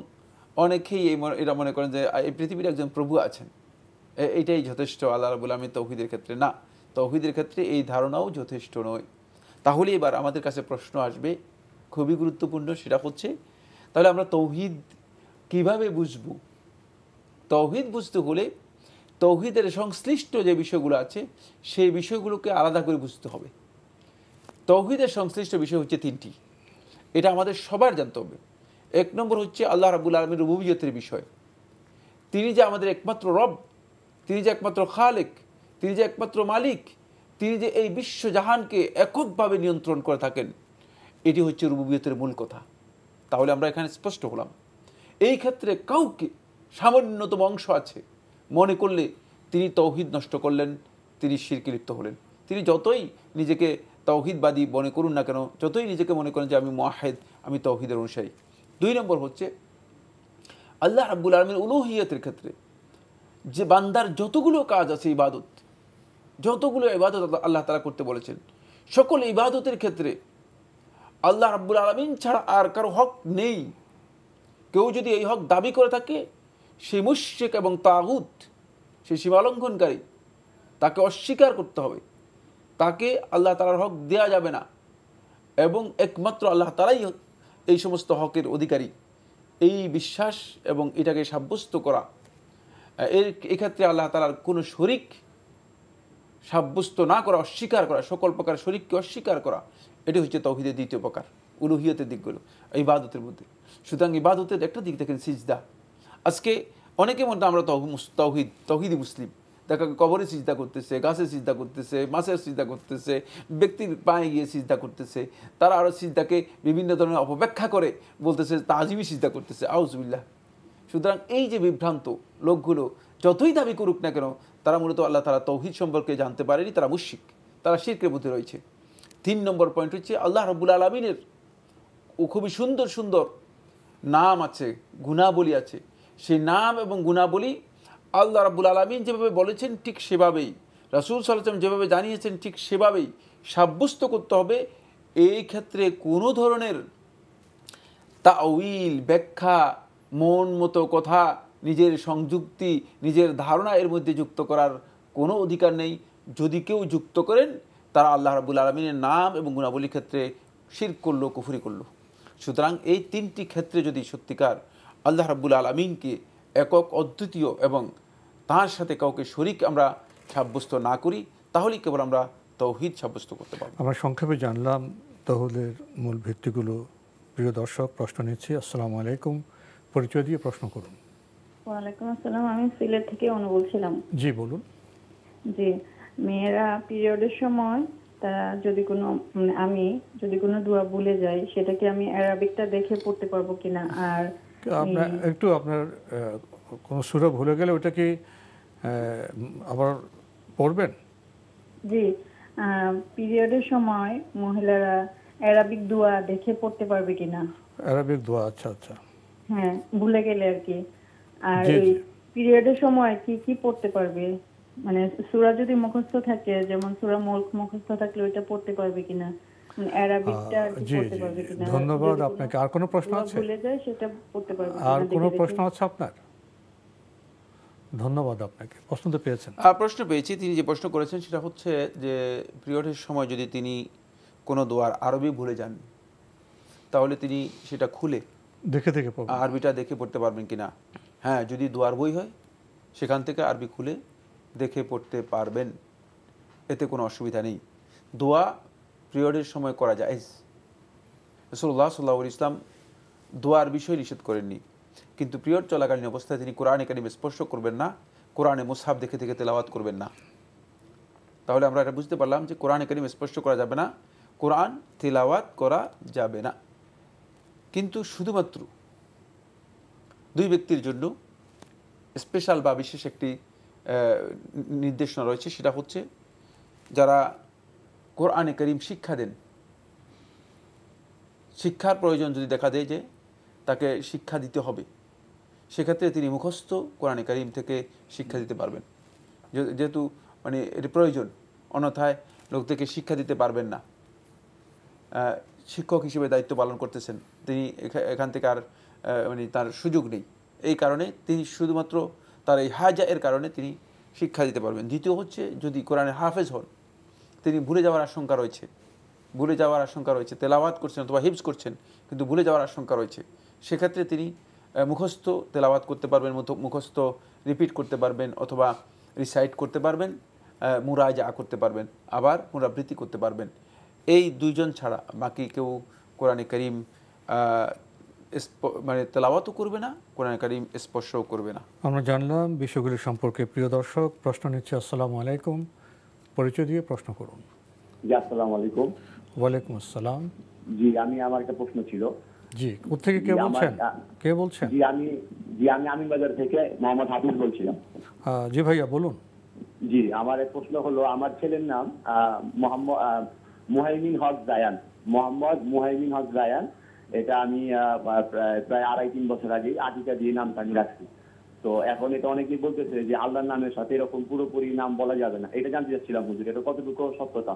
অনেকেই এই এটা মনে করেন যে এই পৃথিবীর একজন প্রভু আছেন এটাই যথেষ্ট আল্লাহ রাবুল আমি তৌহিদের ক্ষেত্রে না তৌহিদের ক্ষেত্রে এই ধারণাও যথেষ্ট নয় তাহলে এবার আমাদের কাছে প্রশ্ন আসবে খুবই গুরুত্বপূর্ণ সেটা হচ্ছে তাহলে আমরা তৌহিদ কিভাবে বুঝব তৌহিদ বুঝতে হলে তৌহিদের সংশ্লিষ্ট যে বিষয়গুলো আছে সেই বিষয়গুলোকে আলাদা করে বুঝতে হবে তৌহিদের সংশ্লিষ্ট বিষয় হচ্ছে তিনটি এটা আমাদের সবার জানতে হবে এক নম্বর হচ্ছে আল্লাহ রাবুল আলমীর রুবুবিয়তের বিষয় তিনি যে আমাদের একমাত্র রব তিনি যে একমাত্র খালেক তিনি যে একমাত্র মালিক তিনি যে এই বিশ্বজাহানকে এককভাবে নিয়ন্ত্রণ করে থাকেন এটি হচ্ছে রুবুবিয়তের মূল কথা তাহলে আমরা এখানে স্পষ্ট হলাম এই ক্ষেত্রে কাউকে সামান্যতম অংশ আছে মনে করলে তিনি তৌহিদ নষ্ট করলেন তিনি শিরকি লিপ্ত হলেন তিনি যতই নিজেকে তৌহিদবাদী মনে করুন না কেন যতই নিজেকে মনে করেন যে আমি মহাহেদ আমি তৌহিদের অনুসারী দুই নম্বর হচ্ছে আল্লাহ আব্বুল আলমীর উলুহিয়তের ক্ষেত্রে যে বান্দার যতগুলো কাজ আছে ইবাদত যতগুলো ইবাদত আল্লাহ তারা করতে বলেছেন সকল ইবাদতের ক্ষেত্রে আল্লাহ রাব্বুল আলমিন ছাড়া আর কারো হক নেই কেউ যদি এই হক দাবি করে থাকে সে মুশেক এবং তাগুত সে সীমালঙ্ঘনকারী তাকে অস্বীকার করতে হবে তাকে আল্লাহ তালার হক দেয়া যাবে না এবং একমাত্র আল্লাহ তালাই এই সমস্ত হকের অধিকারী এই বিশ্বাস এবং এটাকে সাব্যস্ত করা এর এক্ষেত্রে আল্লাহ তালার কোনো শরিক সাব্যস্ত না করা অস্বীকার করা সকল প্রকার শরীরকে অস্বীকার করা এটি হচ্ছে তৌহিদের দ্বিতীয় প্রকার উলুহিয়তের দিকগুলো বাদতের মধ্যে সুতরাং বাদতের একটা দিক দেখেন সিজদা আজকে অনেকে মধ্যে আমরা তৌহিদ তহিদি মুসলিম দেখা কবরে সিজদা করতেছে গাছে সিজদা করতেছে মাছের সিজদা করতেছে ব্যক্তির পায়ে গিয়ে সিজদা করতেছে তারা আরও সিজদাকে বিভিন্ন ধরনের অপব্যাখ্যা করে বলতেছে তাজিমি সিজদা করতেছে আউজবিল্লাহ সুতরাং এই যে বিভ্রান্ত লোকগুলো যতই দাবি করুক না কেন তারা মূলত আল্লাহ তালা তৌহিদ সম্পর্কে জানতে পারেনি তারা মুশিক তারা শিরকের মধ্যে রয়েছে তিন নম্বর পয়েন্ট হচ্ছে আল্লাহ রব্বুল আলমিনের ও খুবই সুন্দর সুন্দর নাম আছে গুণাবলী আছে সেই নাম এবং গুণাবলী আল্লাহ রাবুল আলমিন যেভাবে বলেছেন ঠিক সেভাবেই রাসুল সাল্লাম যেভাবে জানিয়েছেন ঠিক সেভাবেই সাব্যস্ত করতে হবে এই ক্ষেত্রে কোনো ধরনের তাউইল ব্যাখ্যা মন মতো কথা নিজের সংযুক্তি নিজের ধারণা এর মধ্যে যুক্ত করার কোনো অধিকার নেই যদি কেউ যুক্ত করেন তারা আল্লাহ রাবুল আলমিনের নাম এবং গুণাবলীর ক্ষেত্রে শির করল কুফুরি করলো সুতরাং এই তিনটি ক্ষেত্রে যদি সত্যিকার আল্লাহ রাবুল আলমিনকে একক অদ্বিতীয় এবং তার সাথে কাউকে শরিক আমরা সাব্যস্ত না করি তাহলেই কেবল আমরা তৌহিদ সাব্যস্ত করতে পারব আমরা সংক্ষেপে জানলাম তহলের মূল ভিত্তিগুলো প্রিয় দর্শক প্রশ্ন নিচ্ছি আসসালামু আলাইকুম পরিচয় দিয়ে প্রশ্ন করুন ওয়ালাইকুম আসসালাম আমি সিলেট থেকে অনু বলছিলাম জি বলুন জি মেয়েরা পিরিয়ডের সময় তারা যদি কোনো মানে আমি যদি কোনো দোয়া ভুলে যাই সেটা কি আমি অ্যারাবিকটা দেখে পড়তে পারবো কিনা আর আপনার একটু আপনার কোনো সুরা ভুলে গেলে ওটা কি আবার পড়বেন জি পিরিয়ডের সময় মহিলারা অ্যারাবিক দোয়া দেখে পড়তে পারবে কিনা অ্যারাবিক দোয়া আচ্ছা আচ্ছা হ্যাঁ ভুলে গেলে আর কি আর এই পিরিয়ডের সময় কি কি পড়তে পারবে মানে যদি মুখস্থ থাকে যেমন মুলক মুখস্থ থাকলে ওইটা পড়তে পারবে কিনা মানে ধন্যবাদ আপনাকে আর কোনো প্রশ্ন আছে আর কোনো প্রশ্ন আছে আপনার ধন্যবাদ আপনাকে প্রশ্ন তো পেয়েছেন প্রশ্ন পেয়েছি তিনি যে প্রশ্ন করেছেন সেটা হচ্ছে যে পিরিয়ডের সময় যদি তিনি কোনো দোয়ার আরবি ভুলে যান তাহলে তিনি সেটা খুলে দেখে দেখে আরবিটা দেখে পড়তে পারবেন কিনা হ্যাঁ যদি দোয়ার বই হয় সেখান থেকে আরবি খুলে দেখে পড়তে পারবেন এতে কোনো অসুবিধা নেই দোয়া পিরিয়ডের সময় করা যায় রসুল্লাহ সাল্লাহ ইসলাম দোয়ার বিষয় নিষেধ করেননি কিন্তু পিরিয়ড চলাকালীন অবস্থায় তিনি কোরআন একাডেমি স্পর্শ করবেন না কোরআনে মুসাহাব দেখে থেকে তেলাওয়াত করবেন না তাহলে আমরা এটা বুঝতে পারলাম যে কোরআন একাডেমি স্পর্শ করা যাবে না কোরআন তেলাওয়াত করা যাবে না কিন্তু শুধুমাত্র দুই ব্যক্তির জন্য স্পেশাল বা বিশেষ একটি নির্দেশনা রয়েছে সেটা হচ্ছে যারা কোরআনে করিম শিক্ষা দেন শিক্ষার প্রয়োজন যদি দেখা দেয় যে তাকে শিক্ষা দিতে হবে সেক্ষেত্রে তিনি মুখস্থ কোরআনে করিম থেকে শিক্ষা দিতে পারবেন যেহেতু মানে এটি প্রয়োজন অন্যথায় লোকদেরকে শিক্ষা দিতে পারবেন না শিক্ষক হিসেবে দায়িত্ব পালন করতেছেন তিনি এখান থেকে আর মানে তার সুযোগ নেই এই কারণে তিনি শুধুমাত্র তার এই হাজা এর কারণে তিনি শিক্ষা দিতে পারবেন দ্বিতীয় হচ্ছে যদি কোরআনে হাফেজ হন তিনি ভুলে যাওয়ার আশঙ্কা রয়েছে ভুলে যাওয়ার আশঙ্কা রয়েছে তেলাওয়াত করছেন অথবা হিপস করছেন কিন্তু ভুলে যাওয়ার আশঙ্কা রয়েছে সেক্ষেত্রে তিনি মুখস্থ তেলাওয়াত করতে পারবেন মুখস্থ রিপিট করতে পারবেন অথবা রিসাইট করতে পারবেন মুরাজা করতে পারবেন আবার পুনরাবৃত্তি করতে পারবেন এই দুইজন ছাড়া বাকি কেউ কোরআনে করিম মানে তেলাওয়াতও করবে না কোরআন কারিম স্পর্শও করবে না আমরা জানলাম বিষয়গুলি সম্পর্কে প্রিয় দর্শক প্রশ্ন নিচ্ছে আসসালাম আলাইকুম পরিচয় দিয়ে প্রশ্ন করুন জি আলাইকুম ওয়ালাইকুম আসসালাম জি আমি আমার একটা প্রশ্ন ছিল জি থেকে কে বলছেন কে বলছেন জি আমি জি আমি আমিন বাজার থেকে মোহাম্মদ হাফিজ বলছিলাম জি ভাইয়া বলুন জি আমার এক প্রশ্ন হলো আমার ছেলের নাম মোহাম্মদ মুহাইমিন হক জায়ান মোহাম্মদ মুহাইমিন হক জায়ান এটা আমি প্রায় আড়াই তিন বছর আগে আটিকা দিয়ে নামটা আমি রাখছি তো এখন এটা অনেকেই বলতেছে যে আল্লাহর নামের সাথে এরকম পুরোপুরি নাম বলা যাবে না এটা জানতে চাচ্ছিলাম হুজুর এটা কতটুকু সত্যতা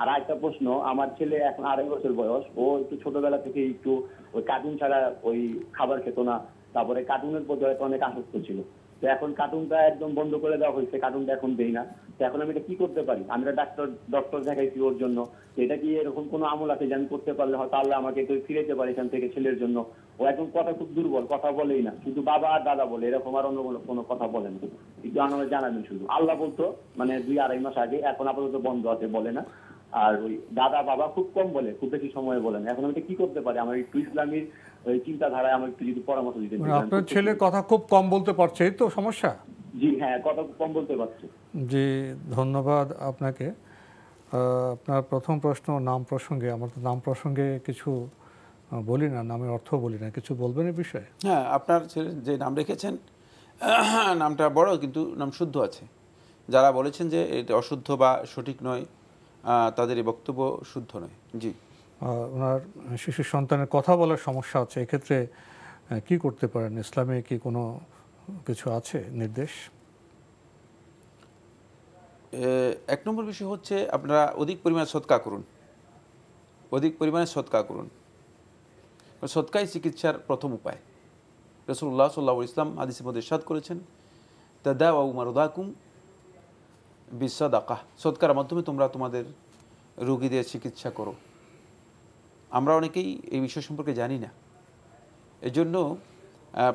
আর একটা প্রশ্ন আমার ছেলে এখন আড়াই বছর বয়স ও একটু ছোটবেলা থেকে একটু ওই কার্টুন ছাড়া ওই খাবার খেত না তারপরে কার্টুনের প্রতি অনেক আসক্ত ছিল তো এখন কার্টুনটা একদম বন্ধ করে দেওয়া হয়েছে কার্টুনটা এখন দেই না তো এখন আমি এটা কি করতে পারি আমি ডাক্তার ডক্টর দেখাইছি ওর জন্য এটা কি এরকম কোনো আমল আছে যে আমি করতে পারলে হয়তো আল্লাহ আমাকে কেউ ফিরেতে পারে এখান থেকে ছেলের জন্য ও একদম কথা খুব দুর্বল কথা বলেই না শুধু বাবা আর দাদা বলে এরকম আর অন্য কোনো কথা বলেন একটু আনন্দ জানাবেন শুধু আল্লাহ বলতো মানে দুই আড়াই মাস আগে এখন আপাতত বন্ধ আছে বলে না আর ওই দাদা বাবা খুব কম বলে খুব বেশি সময় বলেন এখন আমি কি করতে পারি আমার একটু ইসলামীর চিন্তাধারায় আমার একটু যদি পরামর্শ দিতে মানে আপনার ছেলে কথা খুব কম বলতে পারছে তো সমস্যা জি হ্যাঁ কথা কম বলতে পারছে জি ধন্যবাদ আপনাকে আপনার প্রথম প্রশ্ন নাম প্রসঙ্গে আমার তো নাম প্রসঙ্গে কিছু বলি না নামের অর্থ বলি না কিছু বলবেন এই বিষয়ে হ্যাঁ আপনার ছেলে যে নাম রেখেছেন নামটা বড় কিন্তু নাম শুদ্ধ আছে যারা বলেছেন যে এটা অশুদ্ধ বা সঠিক নয় তাদের এই বক্তব্য শুদ্ধ নয় জি ওনার শিশু সন্তানের কথা বলার সমস্যা আছে এক্ষেত্রে কি করতে পারেন ইসলামে কি কোনো কিছু আছে নির্দেশ এক নম্বর বিষয় হচ্ছে আপনারা অধিক পরিমাণে সৎকা করুন অধিক পরিমাণে সৎকা করুন সৎকাই চিকিৎসার প্রথম উপায় রসুল্লাহ সাল্লাহ ইসলাম আদিসের মধ্যে সাদ করেছেন তা দা ও মারুদাকুম বিশ্বাদ আকাহ সৎকার মাধ্যমে তোমরা তোমাদের রুগীদের চিকিৎসা করো আমরা অনেকেই এই বিষয় সম্পর্কে জানি না এজন্য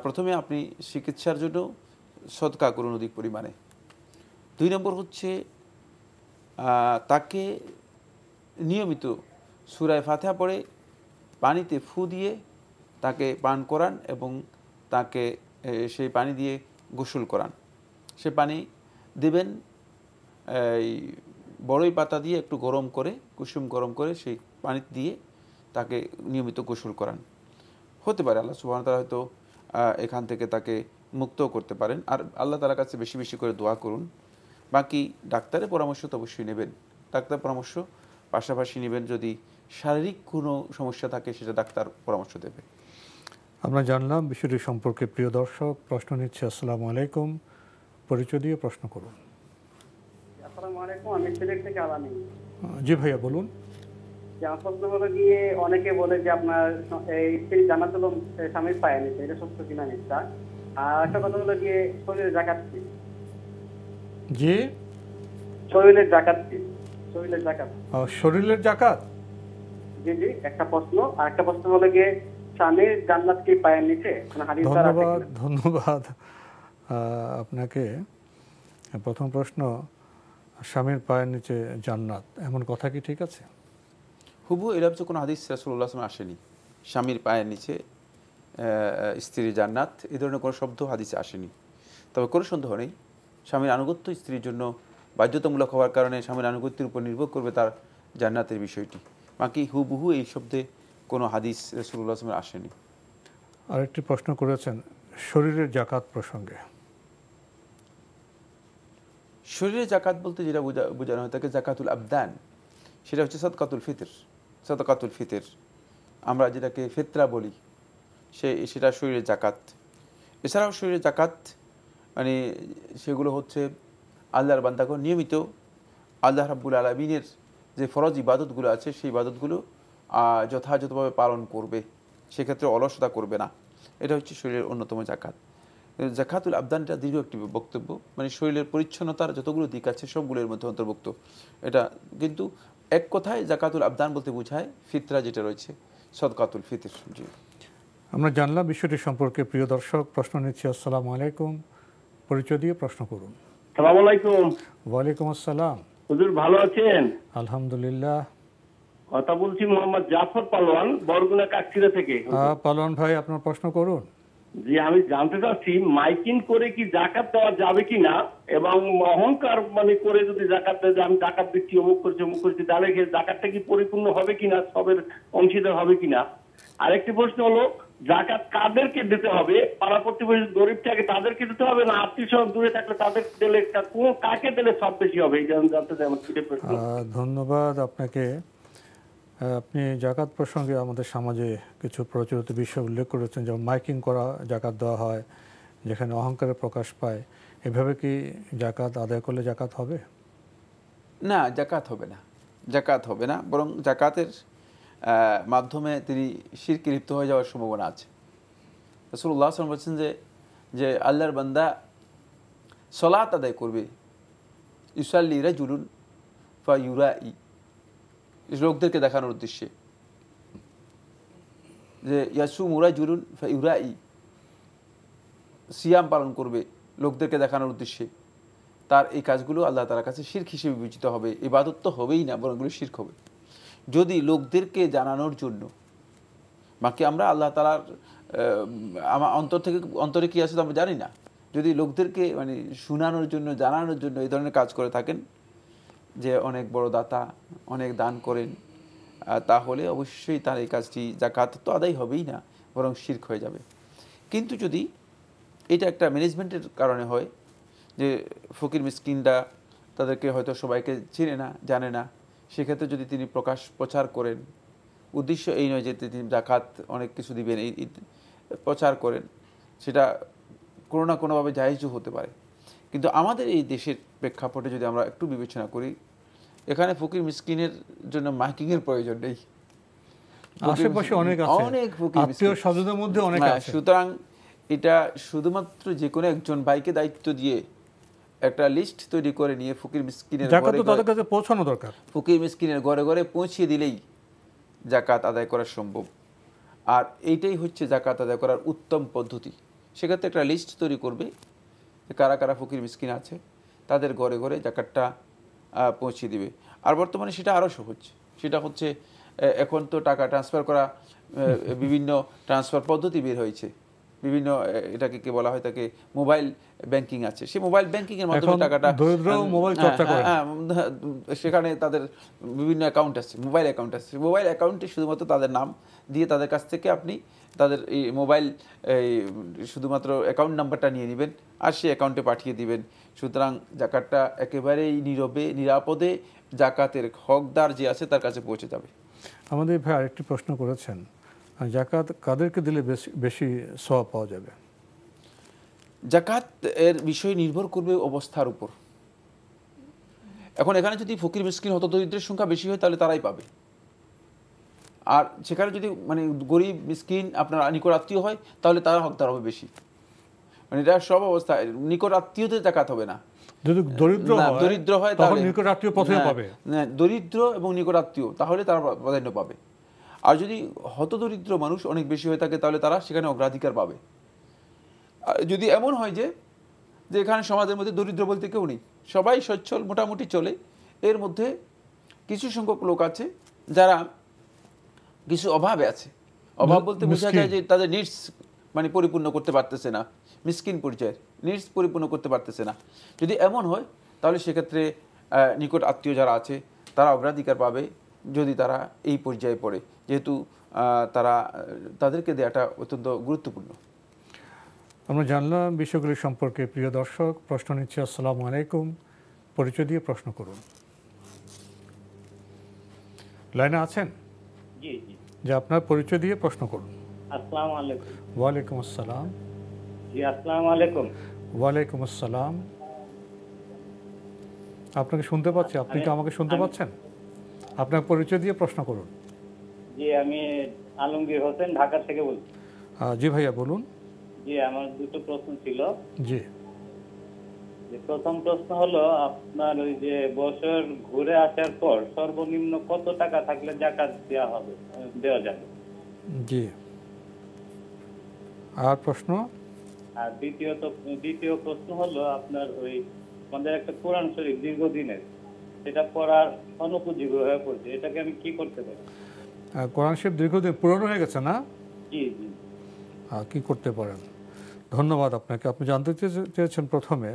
প্রথমে আপনি চিকিৎসার জন্য সদকা করুন অধিক পরিমাণে দুই নম্বর হচ্ছে তাকে নিয়মিত সুরায় ফাথা পড়ে পানিতে ফু দিয়ে তাকে পান করান এবং তাকে সেই পানি দিয়ে গোসল করান সে পানি দেবেন এই বড়ই পাতা দিয়ে একটু গরম করে কুসুম গরম করে সেই পানি দিয়ে তাকে নিয়মিত গোসল করান হতে পারে আল্লাহ সুবাহ তালা হয়তো এখান থেকে তাকে মুক্ত করতে পারেন আর আল্লাহ তালার কাছে বেশি বেশি করে দোয়া করুন বাকি ডাক্তারের পরামর্শ তো অবশ্যই নেবেন ডাক্তার পরামর্শ পাশাপাশি নেবেন যদি শারীরিক কোনো সমস্যা থাকে সেটা ডাক্তার পরামর্শ দেবে আমরা জানলাম বিষয়টি সম্পর্কে প্রিয় দর্শক প্রশ্ন নিচ্ছে আসসালামু আলাইকুম পরিচয় দিয়ে প্রশ্ন করুন আসসালামু আলাইকুম আমি সিলেট থেকে জি ভাইয়া বলুন প্রশ্ন হলো গিয়ে অনেকে বলে যে আপনার এই স্ত্রী জানা তো স্বামী পায় নিচ্ছে এটা সত্য কিনা মিথ্যা আর একটা কথা হলো গিয়ে শরীরে জাকাত কি জি শরীরের জাকাত কি শরীরের জাকাত শরীরের জাকাত জি জি একটা প্রশ্ন আর একটা প্রশ্ন হলো গিয়ে স্বামীর জান্নাত কি পায়ের নিচে ধন্যবাদ ধন্যবাদ আপনাকে প্রথম প্রশ্ন স্বামীর পায়ের নিচে জান্নাত এমন কথা কি ঠিক আছে হুবু এরম তো কোনো হাদিস রাসুল্লাহ আসলাম আসেনি স্বামীর পায়ের নিচে স্ত্রী জান্নাত এ ধরনের কোনো শব্দ হাদিসে আসেনি তবে কোনো সন্দেহ নেই স্বামীর আনুগত্য স্ত্রীর জন্য বাধ্যতামূলক হওয়ার কারণে স্বামীর আনুগত্যের উপর নির্ভর করবে তার জান্নাতের বিষয়টি বাকি হুবহু এই শব্দে কোনো হাদিস রসুল্লাহ আসেনি আরেকটি প্রশ্ন করেছেন শরীরের জাকাত প্রসঙ্গে শরীরে জাকাত বলতে যেটা বোঝা বোঝানো হয় তাকে জাকাতুল আবদান সেটা হচ্ছে সদকাতুল ফিতর সদকাতুল ফিতর আমরা যেটাকে ফেতরা বলি সে সেটা শরীরে জাকাত এছাড়াও শরীরে জাকাত মানে সেগুলো হচ্ছে আল্লাহর বান্দাগ নিয়মিত আল্লাহ রাব্বুল আলমিনের যে ফরজ ইবাদতগুলো আছে সেই ইবাদতগুলো যথাযথভাবে পালন করবে সেক্ষেত্রে অলসতা করবে না এটা হচ্ছে শরীরের অন্যতম জাকাত জাকাতুল আবদানটা দীর্ঘ একটি বক্তব্য মানে শরীরের পরিচ্ছন্নতার যতগুলো দিক আছে সবগুলোর মধ্যে অন্তর্ভুক্ত এটা কিন্তু এক কথায় জাকাতুল আবদান বলতে বোঝায় ফিতরা যেটা রয়েছে সদকাতুল ফিতর জি আমরা জানলাম বিষয়টি সম্পর্কে প্রিয় দর্শক প্রশ্ন নিচ্ছি আসসালাম আলাইকুম পরিচয় দিয়ে প্রশ্ন করুন সালাম আলাইকুম ওয়ালাইকুম আসসালাম হুজুর ভালো আছেন আলহামদুলিল্লাহ কথা বলছি মোহাম্মদ জাফর পালোয়ান বরগুনা কাকচিরা থেকে পালোয়ান ভাই আপনার প্রশ্ন করুন জি আমি জানতে চাচ্ছি মাইকিং করে কি জাকাত দেওয়া যাবে কি না এবং অহংকার মানে করে যদি জাকাত দেয় যে আমি জাকাত দিচ্ছি অমুক করছি অমুক করছি তাহলে জাকাতটা কি পরিপূর্ণ হবে কিনা সবের অংশীদার হবে কিনা আরেকটি প্রশ্ন হলো জাকাত কাদেরকে দিতে হবে পাড়া প্রতিবেশী গরিব থাকে তাদেরকে দিতে হবে না আত্মীয় স্বজন দূরে থাকলে তাদের দিলে কোন কাকে দিলে সব বেশি হবে এই জানতে চাই আমার ধন্যবাদ আপনাকে আপনি জাকাত প্রসঙ্গে আমাদের সমাজে কিছু প্রচলিত বিষয় উল্লেখ করেছেন যেমন মাইকিং করা জাকাত দেওয়া হয় যেখানে অহংকারের প্রকাশ পায় এভাবে কি জাকাত আদায় করলে জাকাত হবে না জাকাত হবে না জাকাত হবে না বরং জাকাতের মাধ্যমে তিনি শিরকে লিপ্ত হয়ে যাওয়ার সম্ভাবনা আছে রসুল্লাহ আসলাম বলছেন যে যে আল্লাহর বান্দা সলাত আদায় করবে ইউসাল্লিরা জুলুন ফা ইউরা ই লোকদেরকে দেখানোর উদ্দেশ্যে যে ইয়াসু মুরা জুরুন ইউরাই সিয়াম পালন করবে লোকদেরকে দেখানোর উদ্দেশ্যে তার এই কাজগুলো আল্লাহ তালার কাছে শির্ক হিসেবে বিবেচিত হবে ইবাদত তো হবেই না বরং এগুলো শির্ক হবে যদি লোকদেরকে জানানোর জন্য বাকি আমরা আল্লাহ তালার আমার অন্তর থেকে অন্তরে কী আছে তো আমরা জানি না যদি লোকদেরকে মানে শোনানোর জন্য জানানোর জন্য এই ধরনের কাজ করে থাকেন যে অনেক বড় দাতা অনেক দান করেন তাহলে অবশ্যই তার এই কাজটি জাকাত তো আদায় হবেই না বরং শির্ক হয়ে যাবে কিন্তু যদি এটা একটা ম্যানেজমেন্টের কারণে হয় যে ফকির মিসকিনরা তাদেরকে হয়তো সবাইকে চিনে না জানে না সেক্ষেত্রে যদি তিনি প্রকাশ প্রচার করেন উদ্দেশ্য এই নয় যে তিনি জাকাত অনেক কিছু দিবেন এই প্রচার করেন সেটা কোনো না কোনোভাবে জাহিজও হতে পারে কিন্তু আমাদের এই দেশের প্রেক্ষাপটে যদি আমরা একটু বিবেচনা করি এখানে ফকির মিসকিনের জন্য মাইকিংয়ের প্রয়োজন নেই হ্যাঁ, সুতরাং এটা শুধুমাত্র যে কোনো একজন ভাইকে দায়িত্ব দিয়ে একটা লিস্ট তৈরি করে নিয়ে ফকির মিসকিনের পৌঁছানো দরকার ফকির মিসকিনের ঘরে ঘরে পৌঁছিয়ে দিলেই জাকাত আদায় করা সম্ভব আর এইটাই হচ্ছে জাকাত আদায় করার উত্তম পদ্ধতি সেক্ষেত্রে একটা লিস্ট তৈরি করবে কারা কারা ফকির মিসকিন আছে তাদের ঘরে ঘরে জাকাতটা পৌঁছে দিবে আর বর্তমানে সেটা আরও সহজ সেটা হচ্ছে এখন তো টাকা ট্রান্সফার করা বিভিন্ন ট্রান্সফার পদ্ধতি বের হয়েছে বিভিন্ন এটাকে কে বলা হয় তাকে মোবাইল ব্যাংকিং আছে সেই মোবাইল ব্যাংকিং এর মাধ্যমে টাকাটা মোবাইল হ্যাঁ, চর্চা হ্যাঁ, করে হ্যাঁ, সেখানে তাদের বিভিন্ন অ্যাকাউন্ট আছে মোবাইল অ্যাকাউন্ট আছে মোবাইল অ্যাকাউন্টে শুধুমাত্র তাদের নাম দিয়ে তাদের কাছ থেকে আপনি তাদের এই মোবাইল শুধুমাত্র অ্যাকাউন্ট নাম্বারটা নিয়ে নেবেন আর সেই অ্যাকাউন্টে পাঠিয়ে দিবেন সুতরাং জাকাতটা একেবারেই নীরবে নিরাপদে জাকাতের হকদার যে আছে তার কাছে পৌঁছে যাবে আমাদের ভাই আরেকটি প্রশ্ন করেছেন জাকাত কাদেরকে দিলে বেশি বেশি সওয়া পাওয়া যাবে জাকাত এর বিষয় নির্ভর করবে অবস্থার উপর এখন এখানে যদি ফকির মিসকিন হত দরিদ্রের সংখ্যা বেশি হয় তাহলে তারাই পাবে আর সেখানে যদি মানে গরিব মিসকিন আপনার নিকট আত্মীয় হয় তাহলে তারা হকদার হবে বেশি মানে এটা সব অবস্থা নিকট আত্মীয়দের জাকাত হবে না দরিদ্র হয় দরিদ্র এবং নিকট আত্মীয় তাহলে তারা প্রাধান্য পাবে আর যদি হতদরিদ্র মানুষ অনেক বেশি হয়ে থাকে তাহলে তারা সেখানে অগ্রাধিকার পাবে যদি এমন হয় যে যে এখানে সমাজের মধ্যে দরিদ্র বলতে কেউ নেই সবাই সচ্ছল মোটামুটি চলে এর মধ্যে কিছু সংখ্যক লোক আছে যারা কিছু অভাবে আছে অভাব বলতে বোঝা যায় যে তাদের নিডস মানে পরিপূর্ণ করতে পারতেছে না মিসকিন পরিচয়ের নিডস পরিপূর্ণ করতে পারতেছে না যদি এমন হয় তাহলে সেক্ষেত্রে নিকট আত্মীয় যারা আছে তারা অগ্রাধিকার পাবে যদি তারা এই পর্যায়ে পড়ে যেহেতু তারা তাদেরকে দেওয়াটা অত্যন্ত গুরুত্বপূর্ণ আমরা জানলাম বিষয়গুলি সম্পর্কে প্রিয় দর্শক প্রশ্ন নিচ্ছি আসসালামু আলাইকুম পরিচয় দিয়ে প্রশ্ন করুন লাইনে আছেন যে আপনার পরিচয় দিয়ে প্রশ্ন করুন ওয়ালাইকুম আসসালাম ওয়ালাইকুম আসসালাম আপনাকে শুনতে পাচ্ছি আপনি কি আমাকে শুনতে পাচ্ছেন আপনার পরিচয় দিয়ে প্রশ্ন করুন জি আমি আলমগীর হোসেন ঢাকা থেকে বলছি জি ভাইয়া বলুন জি আমার দুটো প্রশ্ন ছিল জি প্রথম প্রশ্ন হলো আপনার ওই যে বছর ঘুরে আসার পর সর্বনিম্ন কত টাকা থাকলে জাকাত দেওয়া হবে দেওয়া যাবে জি আর প্রশ্ন আর দ্বিতীয়ত দ্বিতীয় প্রশ্ন হলো আপনার ওই আমাদের একটা কোরআন শরীফ দীর্ঘদিনের সেটা পড়ার অনুপযোগী হয়ে পড়ছে এটাকে আমি কি করতে পারি কোরআন শরীফ দীর্ঘদিন পুরনো হয়ে গেছে না কি করতে পারেন ধন্যবাদ আপনাকে আপনি জানতে চেয়েছেন প্রথমে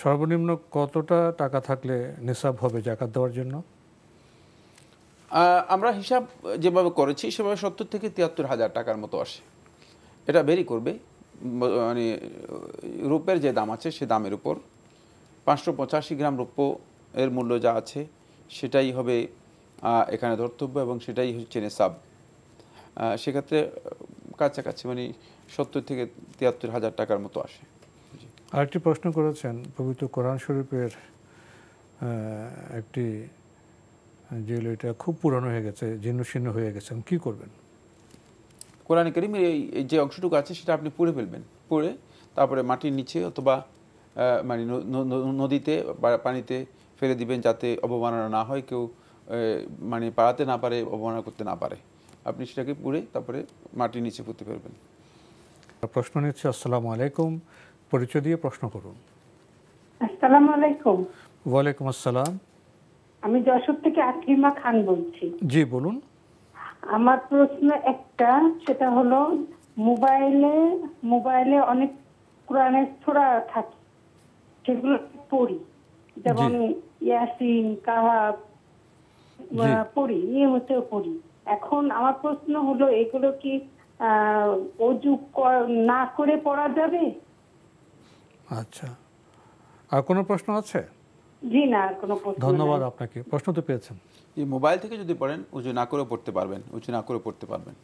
সর্বনিম্ন কতটা টাকা থাকলে নিসাব হবে জাকাত দেওয়ার জন্য আমরা হিসাব যেভাবে করেছি সেভাবে সত্তর থেকে তিয়াত্তর হাজার টাকার মতো আসে এটা বেরি করবে মানে রূপের যে দাম আছে সে দামের উপর পাঁচশো পঁচাশি গ্রাম রূপ্য এর মূল্য যা আছে সেটাই হবে এখানে ধর্তব্য এবং সেটাই হচ্ছে নেশাব সেক্ষেত্রে কাছাকাছি মানে সত্তর থেকে তিয়াত্তর হাজার টাকার মতো আসে আরেকটি প্রশ্ন করেছেন পবিত্র কোরআন শরীফের একটি জুয়েলারিটা খুব পুরনো হয়ে গেছে জীর্ণশীর্ণ হয়ে গেছে কি করবেন কোরআন করিমের এই যে অংশটুকু আছে সেটা আপনি পুড়ে ফেলবেন পুড়ে তারপরে মাটির নিচে অথবা মানে নদীতে বা পানিতে ফেলে দিবেন যাতে অবমাননা না হয় কেউ মানে পাড়াতে না পারে অবমাননা করতে না পারে আপনি সেটাকে পুড়ে তারপরে মাটির নিচে পুঁতে ফেলবেন প্রশ্ন নিচ্ছে আসসালাম আলাইকুম পরিচয় দিয়ে প্রশ্ন করুন আসসালাম আলাইকুম ওয়ালাইকুম আসসালাম আমি যশোর থেকে আকিমা খান বলছি জি বলুন আমার প্রশ্ন একটা সেটা হলো মোবাইলে মোবাইলে অনেক কোরআনের ছোড়া থাকে সেগুলো পড়ি যেমন ইয়াসিন কাহাব পড়ি নিয়মিতও পড়ি এখন আমার প্রশ্ন হলো এগুলো কি অজু না করে পড়া যাবে আচ্ছা আর কোনো প্রশ্ন আছে জি না কোনো প্রশ্ন ধন্যবাদ আপনাকে প্রশ্ন তো পেয়েছেন এই মোবাইল থেকে যদি পড়েন উজু না করে পড়তে পারবেন উজু না করে পড়তে পারবেন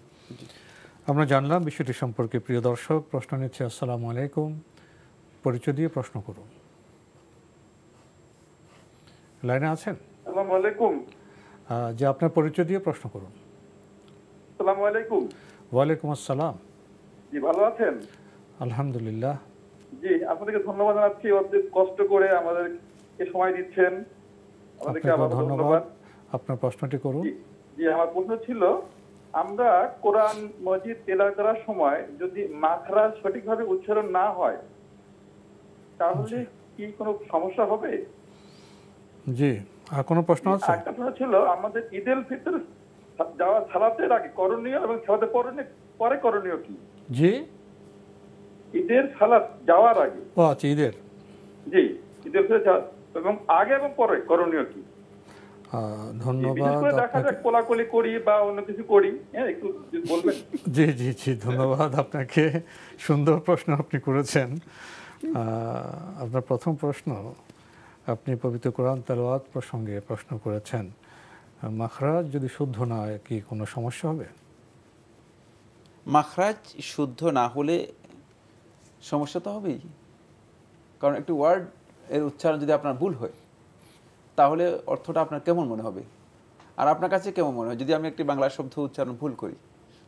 আমরা জানলাম বিষয়টি সম্পর্কে প্রিয় দর্শক প্রশ্ন নিচ্ছে আসসালাম আলাইকুম পরিচয় দিয়ে প্রশ্ন করুন লাইনে আছেন আলাইকুম যে আপনার পরিচয় দিয়ে প্রশ্ন করুন আসসালামু আলাইকুম ওয়ালাইকুম আসসালাম জি ভালো আছেন আলহামদুলিল্লাহ জি আপনাদেরকে ধন্যবাদ জানাচ্ছি অর্ধেক কষ্ট করে আমাদেরকে সময় দিচ্ছেন ধন্যবাদ আপনার প্রশ্নটি করুন জি আমার প্রশ্ন ছিল আমরা কোরআন মসজিদ তেলা করার সময় যদি মাখরা সঠিকভাবে উচ্চারণ না হয় তাহলে আচ্ছা। কি কোনো সমস্যা হবে জি আর কোনো প্রশ্ন আছে একটা প্রশ্ন ছিল আমাদের ঈদ এল ফিতর যাওয়া আগে করণীয় এবং সালাতে পরে করণীয় কি জি ঈদের সালাত যাওয়ার আগে ও আচ্ছা ঈদের জি ঈদের এবং আগে এবং পরে করণীয় কি ধন্যবাদ কোলাকুলি করি বা অন্য কিছু করি হ্যাঁ একটু বলবেন জি জি জি ধন্যবাদ আপনাকে সুন্দর প্রশ্ন আপনি করেছেন আপনার প্রথম প্রশ্ন আপনি পবিত্র কোরআন তালোয়াত প্রসঙ্গে প্রশ্ন করেছেন মাখরাজ যদি শুদ্ধ না হয় কি কোনো সমস্যা হবে মাখরাজ শুদ্ধ না হলে সমস্যা তো হবেই কারণ একটি ওয়ার্ড এর উচ্চারণ যদি আপনার ভুল হয় তাহলে অর্থটা আপনার কেমন মনে হবে আর আপনার কাছে কেমন মনে হয় যদি আমি একটি বাংলা শব্দ উচ্চারণ ভুল করি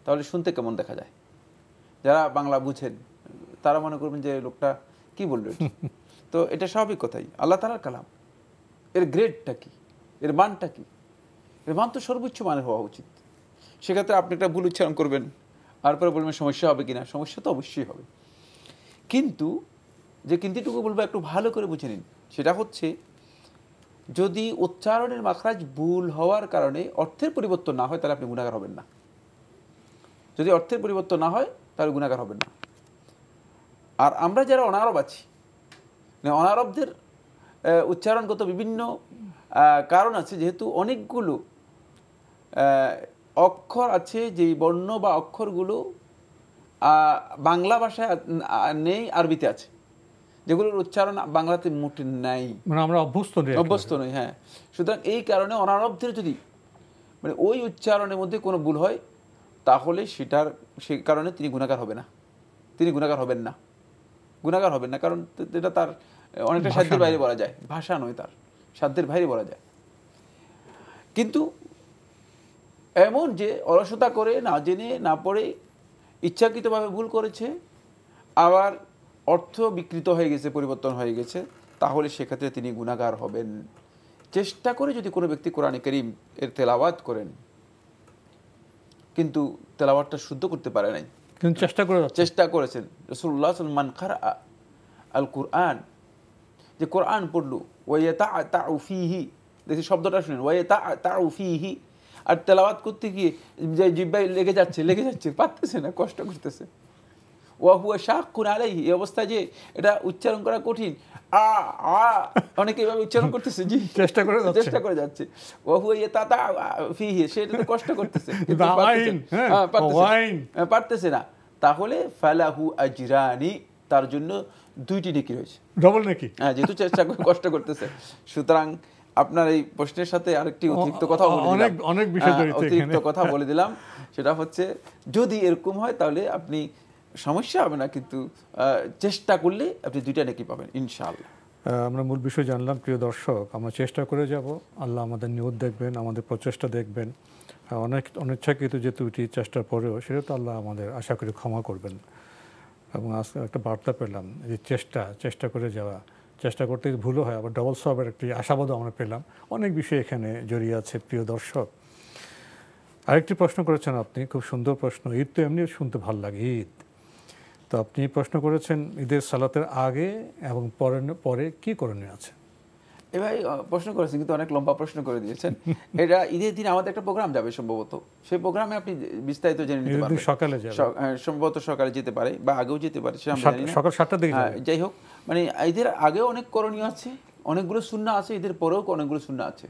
তাহলে শুনতে কেমন দেখা যায় যারা বাংলা বুঝেন তারা মনে করবেন যে লোকটা কি বললো তো এটা স্বাভাবিক কথাই আল্লাহ তালার কালাম এর গ্রেডটা কি এর মানটা কি এর মান তো সর্বোচ্চ মানের হওয়া উচিত সেক্ষেত্রে আপনি একটা ভুল উচ্চারণ করবেন আর পরে বলবেন সমস্যা হবে কি না সমস্যা তো অবশ্যই হবে কিন্তু যে কিন্তুটুকু বলবো একটু ভালো করে বুঝে নিন সেটা হচ্ছে যদি উচ্চারণের মাখরাজ ভুল হওয়ার কারণে অর্থের পরিবর্তন না হয় তাহলে আপনি গুণাগার হবেন না যদি অর্থের পরিবর্তন না হয় তাহলে গুণাগার হবেন না আর আমরা যারা অনারব আছি মানে অনারবদের উচ্চারণগত বিভিন্ন কারণ আছে যেহেতু অনেকগুলো অক্ষর আছে যেই বর্ণ বা অক্ষরগুলো বাংলা ভাষায় নেই আরবিতে আছে যেগুলোর উচ্চারণ বাংলাতে মোটে নাই মানে আমরা অভ্যস্ত নই অভ্যস্ত নই হ্যাঁ সুতরাং এই কারণে অনারব্ধের যদি মানে ওই উচ্চারণের মধ্যে কোনো ভুল হয় তাহলে সেটার সে কারণে তিনি গুণাকার হবে না তিনি গুণাকার হবেন না গুণাগার হবেন না কারণ এটা তার অনেকটা সাধ্যের বাইরে বলা যায় ভাষা নয় তার সাধ্যের বাইরে বলা যায় কিন্তু এমন যে অলসতা করে না জেনে না পড়ে ইচ্ছাকৃতভাবে ভুল করেছে আবার অর্থ বিকৃত হয়ে গেছে পরিবর্তন হয়ে গেছে তাহলে সেক্ষেত্রে তিনি গুণাগার হবেন চেষ্টা করে যদি কোনো ব্যক্তি কোরআনে করিম এর তেলাওয়াত করেন কিন্তু তেলাওয়াতটা শুদ্ধ করতে পারে নাই কিন্তু চেষ্টা করে চেষ্টা করেছেন রসুল্লাহ মান খারা আল কুরআন যে কোরআন পড়লু ওয়ে তা তা উফিহি দেখছি শব্দটা শুনেন ওয়ে তা তা উফিহি আর তেলাওয়াত করতে গিয়ে যে জিব্বাই লেগে যাচ্ছে লেগে যাচ্ছে পারতেছে না কষ্ট করতেছে ওয়াহুয়া শাহ কুন আলাইহি এই অবস্থা যে এটা উচ্চারণ করা কঠিন অনেকে এভাবে উচ্চারণ করতেছে জি চেষ্টা করে চেষ্টা করে যাচ্ছে ওহু ইয়ে সেটা তো কষ্ট করতেছে হ্যাঁ, হ্যাঁ, হ্যাঁ, পারতেছে না তাহলে ফালাহু আজরানি তার জন্য দুইটি নেকি রয়েছে ডবল নেকি হ্যাঁ যেহেতু চেষ্টা করে কষ্ট করতেছে সুতরাং আপনার এই প্রশ্নের সাথে আরেকটি অতিরিক্ত কথা অনেক অনেক বিষয় অতিরিক্ত কথা বলে দিলাম সেটা হচ্ছে যদি এরকম হয় তাহলে আপনি সমস্যা হবে না কিন্তু চেষ্টা করলে আপনি দুইটা নাকি পাবেন ইনশাআল্লাহ আমরা মূল বিষয় জানলাম প্রিয় দর্শক আমরা চেষ্টা করে যাব আল্লাহ আমাদের নিয়োগ দেখবেন আমাদের প্রচেষ্টা দেখবেন অনেক অনিচ্ছাকৃত যে ত্রুটি চেষ্টার পরেও সেটা তো আল্লাহ আমাদের আশা করি ক্ষমা করবেন এবং আজকে একটা বার্তা পেলাম যে চেষ্টা চেষ্টা করে যাওয়া চেষ্টা করতে ভুলও হয় আবার ডবল সবের একটি আশাবাদও আমরা পেলাম অনেক বিষয় এখানে জড়িয়ে আছে প্রিয় দর্শক আরেকটি প্রশ্ন করেছেন আপনি খুব সুন্দর প্রশ্ন ঈদ তো এমনি শুনতে ভাল লাগে ঈদ তো আপনি প্রশ্ন করেছেন ঈদের সালাতের আগে এবং পরে পরে কি করণীয় আছে এ ভাই প্রশ্ন করেছেন কিন্তু অনেক লম্বা প্রশ্ন করে দিয়েছেন এটা ঈদের দিন আমাদের একটা প্রোগ্রাম যাবে সম্ভবত সেই প্রোগ্রামে আপনি বিস্তারিত জেনে নিতে পারবেন সকালে হ্যাঁ, সম্ভবত সকালে যেতে পারে বা আগেও যেতে পারে সেটা আমরা জানি সকাল সাতটার দিকে হ্যাঁ, যাই হোক মানে ঈদের আগেও অনেক করণীয় আছে অনেকগুলো শূন্য আছে ঈদের পরেও অনেকগুলো শূন্য আছে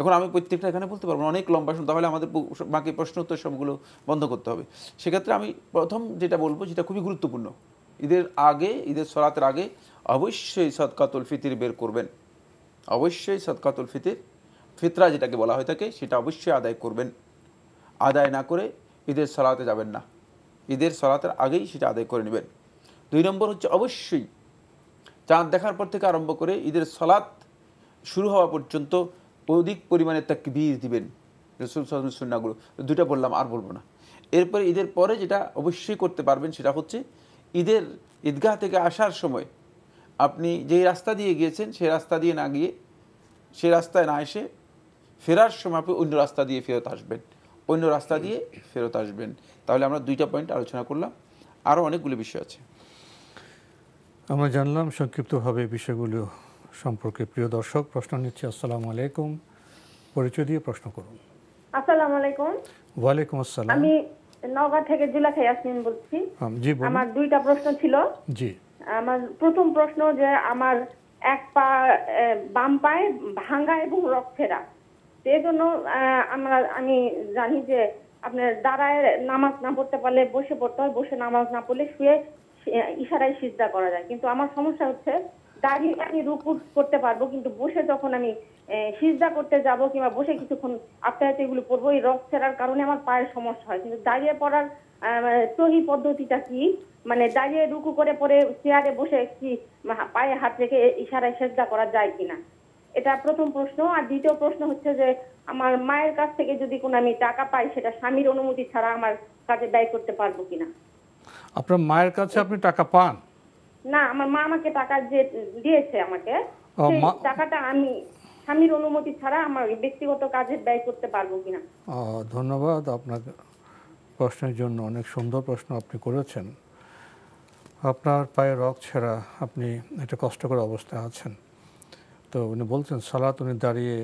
এখন আমি প্রত্যেকটা এখানে বলতে পারবো অনেক লম্বা শুনতে তাহলে আমাদের বাকি প্রশ্ন উত্তর সবগুলো বন্ধ করতে হবে সেক্ষেত্রে আমি প্রথম যেটা বলবো যেটা খুবই গুরুত্বপূর্ণ ঈদের আগে ঈদের সরাতের আগে অবশ্যই সৎকাতুল ফিতির বের করবেন অবশ্যই সৎকাতুল ফিতির ফিতরা যেটাকে বলা হয়ে থাকে সেটা অবশ্যই আদায় করবেন আদায় না করে ঈদের সরাতে যাবেন না ঈদের সলাতের আগেই সেটা আদায় করে নেবেন দুই নম্বর হচ্ছে অবশ্যই চাঁদ দেখার পর থেকে আরম্ভ করে ঈদের সলাত শুরু হওয়া পর্যন্ত অধিক পরিমাণে তাকবীর দিবেন রসুল সাল্লামের সুন্নাগুলো দুটা বললাম আর বলবো না এরপরে ঈদের পরে যেটা অবশ্যই করতে পারবেন সেটা হচ্ছে ঈদের ঈদগাহ থেকে আসার সময় আপনি যেই রাস্তা দিয়ে গিয়েছেন সেই রাস্তা দিয়ে না গিয়ে সে রাস্তায় না এসে ফেরার সময় আপনি অন্য রাস্তা দিয়ে ফেরত আসবেন অন্য রাস্তা দিয়ে ফেরত আসবেন তাহলে আমরা দুইটা পয়েন্ট আলোচনা করলাম আরও অনেকগুলো বিষয় আছে আমরা জানলাম সংক্ষিপ্তভাবে বিষয়গুলো সম্পর্কে প্রিয় দর্শক প্রশ্ন নিচ্ছে আসসালামু আলাইকুম পরিচয় দিয়ে প্রশ্ন করুন আসসালামু আলাইকুম ওয়ালাইকুম আসসালাম আমি নওগাঁ থেকে জুলাখাই আসমিন বলছি জি আমার দুইটা প্রশ্ন ছিল জি আমার প্রথম প্রশ্ন যে আমার এক পা বাম পায়ে ভাঙা এবং রক্তেরা সেজন্য আমরা আমি জানি যে আপনার দাঁড়ায় নামাজ না পড়তে পারলে বসে পড়তে হয় বসে নামাজ না পড়লে শুয়ে ইশারায় সিজদা করা যায় কিন্তু আমার সমস্যা হচ্ছে দাঁড়িয়ে আমি রুকু করতে পারবো কিন্তু বসে যখন আমি সিজদা করতে যাব কিংবা বসে কিছুক্ষণ আপ্যায়তে এগুলো পড়বো এই রক ছেড়ার কারণে আমার পায়ের সমস্যা হয় কিন্তু দাঁড়িয়ে পড়ার তহি পদ্ধতিটা কি মানে দাঁড়িয়ে রুকু করে পরে চেয়ারে বসে কি পায়ে হাত রেখে ইশারায় সেজদা করা যায় কিনা এটা প্রথম প্রশ্ন আর দ্বিতীয় প্রশ্ন হচ্ছে যে আমার মায়ের কাছ থেকে যদি কোনো আমি টাকা পাই সেটা স্বামীর অনুমতি ছাড়া আমার কাজে ব্যয় করতে পারবো কিনা আপনার মায়ের কাছে আপনি টাকা পান না আমার মা আমাকে টাকা যে দিয়েছে আমাকে সেই টাকাটা আমি স্বামীর অনুমতি ছাড়া আমার ব্যক্তিগত কাজে ব্যয় করতে পারবো কিনা ধন্যবাদ আপনার প্রশ্নের জন্য অনেক সুন্দর প্রশ্ন আপনি করেছেন আপনার পায়ে রক ছেঁড়া আপনি একটা কষ্টকর অবস্থায় আছেন তো উনি বলছেন সালাত উনি দাঁড়িয়ে